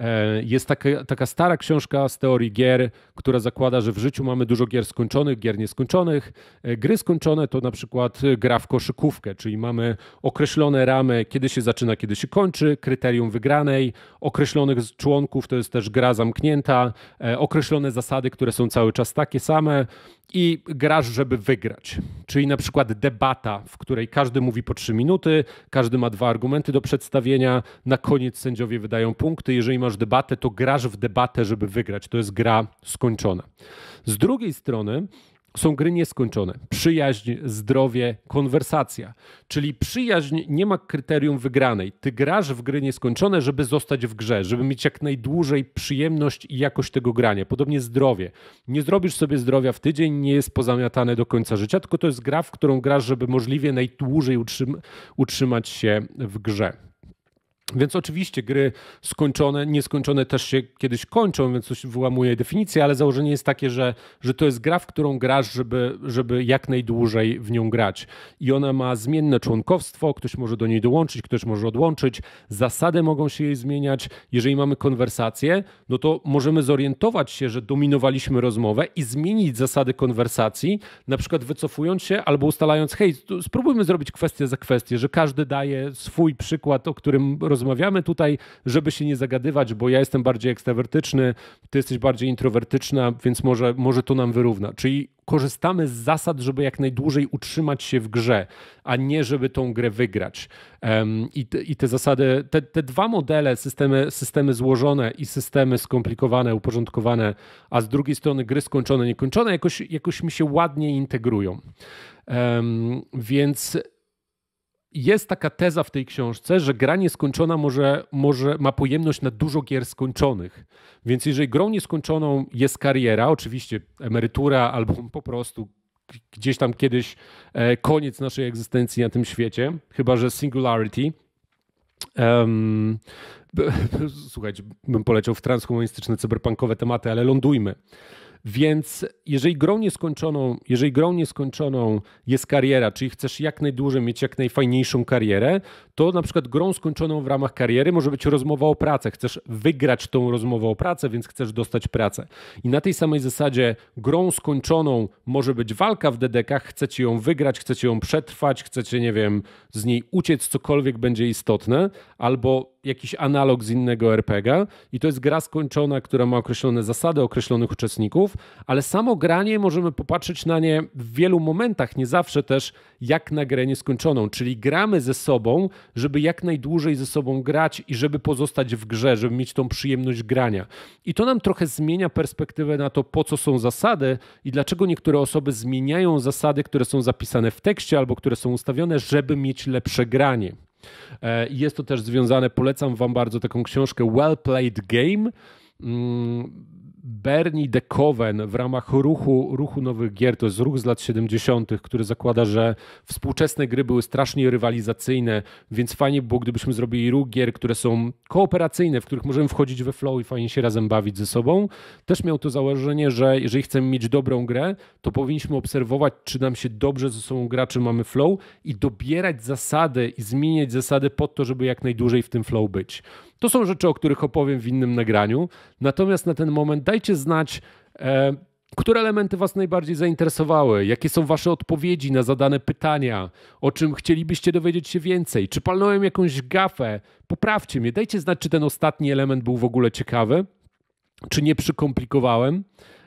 E, jest taka, taka stara książka z teorii gier, która zakłada, że w życiu mamy dużo gier skończonych, gier nieskończonych. E, gry skończone to na przykład gra w koszykówkę, czyli mamy określone ramy, kiedy się zaczyna, kiedy się kończy, kryterium wygranej, określonych członków, to jest też gra zamknięta, e, określone zasady, które są cały czas takie same i grasz, żeby wygrać. Czyli na przykład debata, w której każdy mówi po trzy minuty, każdy ma dwa argumenty do przedstawienia, na koniec sędziowie wydają punkty, jeżeli ma masz debatę, to grasz w debatę, żeby wygrać. To jest gra skończona. Z drugiej strony są gry nieskończone. Przyjaźń, zdrowie, konwersacja. Czyli przyjaźń nie ma kryterium wygranej. Ty grasz w gry nieskończone, żeby zostać w grze, żeby mieć jak najdłużej przyjemność i jakość tego grania. Podobnie zdrowie. Nie zrobisz sobie zdrowia w tydzień, nie jest pozamiatane do końca życia, tylko to jest gra, w którą grasz, żeby możliwie najdłużej utrzymać się w grze. Więc oczywiście gry skończone, nieskończone też się kiedyś kończą, więc coś wyłamuje definicję, ale założenie jest takie, że, że to jest gra, w którą grasz, żeby, żeby jak najdłużej w nią grać. I ona ma zmienne członkowstwo, ktoś może do niej dołączyć, ktoś może odłączyć, zasady mogą się jej zmieniać. Jeżeli mamy konwersację, no to możemy zorientować się, że dominowaliśmy rozmowę i zmienić zasady konwersacji, na przykład wycofując się albo ustalając, hej, spróbujmy zrobić kwestię za kwestię, że każdy daje swój przykład, o którym rozmawiamy rozmawiamy tutaj, żeby się nie zagadywać, bo ja jestem bardziej ekstrawertyczny, ty jesteś bardziej introwertyczna, więc może, może to nam wyrówna. Czyli korzystamy z zasad, żeby jak najdłużej utrzymać się w grze, a nie żeby tą grę wygrać. Um, i, te, I te zasady, te, te dwa modele, systemy, systemy złożone i systemy skomplikowane, uporządkowane, a z drugiej strony gry skończone, niekończone, jakoś, jakoś mi się ładnie integrują. Um, więc jest taka teza w tej książce, że gra nieskończona może, może ma pojemność na dużo gier skończonych. Więc jeżeli grą nieskończoną jest kariera, oczywiście emerytura albo [LAUGHS] po prostu gdzieś tam kiedyś e, koniec naszej egzystencji na tym świecie, chyba że singularity. Um, [LAUGHS] słuchajcie, bym poleciał w transhumanistyczne, cyberpunkowe tematy, ale lądujmy. Więc jeżeli grą nieskończoną, jeżeli grą nieskończoną jest kariera, czyli chcesz jak najdłużej mieć jak najfajniejszą karierę, to na przykład grą skończoną w ramach kariery może być rozmowa o pracę. Chcesz wygrać tą rozmowę o pracę, więc chcesz dostać pracę. I na tej samej zasadzie grą skończoną może być walka w dedekach, chcecie ją wygrać, chcecie ją przetrwać, chcecie, nie wiem, z niej uciec, cokolwiek będzie istotne, albo jakiś analog z innego RPG i to jest gra skończona, która ma określone zasady, określonych uczestników, ale samo granie możemy popatrzeć na nie w wielu momentach, nie zawsze też jak na grę nieskończoną, czyli gramy ze sobą, żeby jak najdłużej ze sobą grać i żeby pozostać w grze, żeby mieć tą przyjemność grania. I to nam trochę zmienia perspektywę na to, po co są zasady i dlaczego niektóre osoby zmieniają zasady, które są zapisane w tekście albo które są ustawione, żeby mieć lepsze granie. E, jest to też związane, polecam Wam bardzo taką książkę Well Played Game mm, Bernie de w ramach ruchu, ruchu nowych gier, to jest ruch z lat 70., który zakłada, że współczesne gry były strasznie rywalizacyjne, więc fajnie było, gdybyśmy zrobili ruch gier, które są kooperacyjne, w których możemy wchodzić we flow i fajnie się razem bawić ze sobą. Też miał to założenie, że jeżeli chcemy mieć dobrą grę, to powinniśmy obserwować, czy nam się dobrze ze sobą gra, czy mamy flow i dobierać zasady i zmieniać zasady pod to, żeby jak najdłużej w tym flow być. To są rzeczy, o których opowiem w innym nagraniu. Natomiast na ten moment dajcie znać, e, które elementy Was najbardziej zainteresowały, jakie są Wasze odpowiedzi na zadane pytania, o czym chcielibyście dowiedzieć się więcej, czy palnąłem jakąś gafę. Poprawcie mnie, dajcie znać, czy ten ostatni element był w ogóle ciekawy, czy nie przykomplikowałem.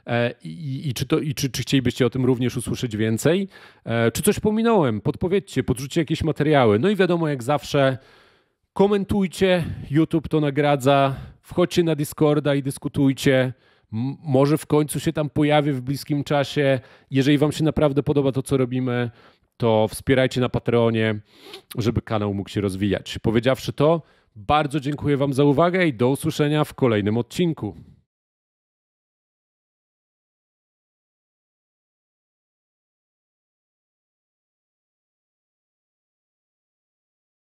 E, I, i, czy, to, i czy, czy chcielibyście o tym również usłyszeć więcej? E, czy coś pominąłem? Podpowiedzcie, podrzućcie jakieś materiały. No i wiadomo, jak zawsze, Komentujcie, YouTube to nagradza. Wchodźcie na Discorda i dyskutujcie. może w końcu się tam pojawi w bliskim czasie. Jeżeli Wam się naprawdę podoba to, co robimy, to wspierajcie na Patreonie, żeby kanał mógł się rozwijać. Powiedziawszy to, bardzo dziękuję Wam za uwagę i do usłyszenia w kolejnym odcinku.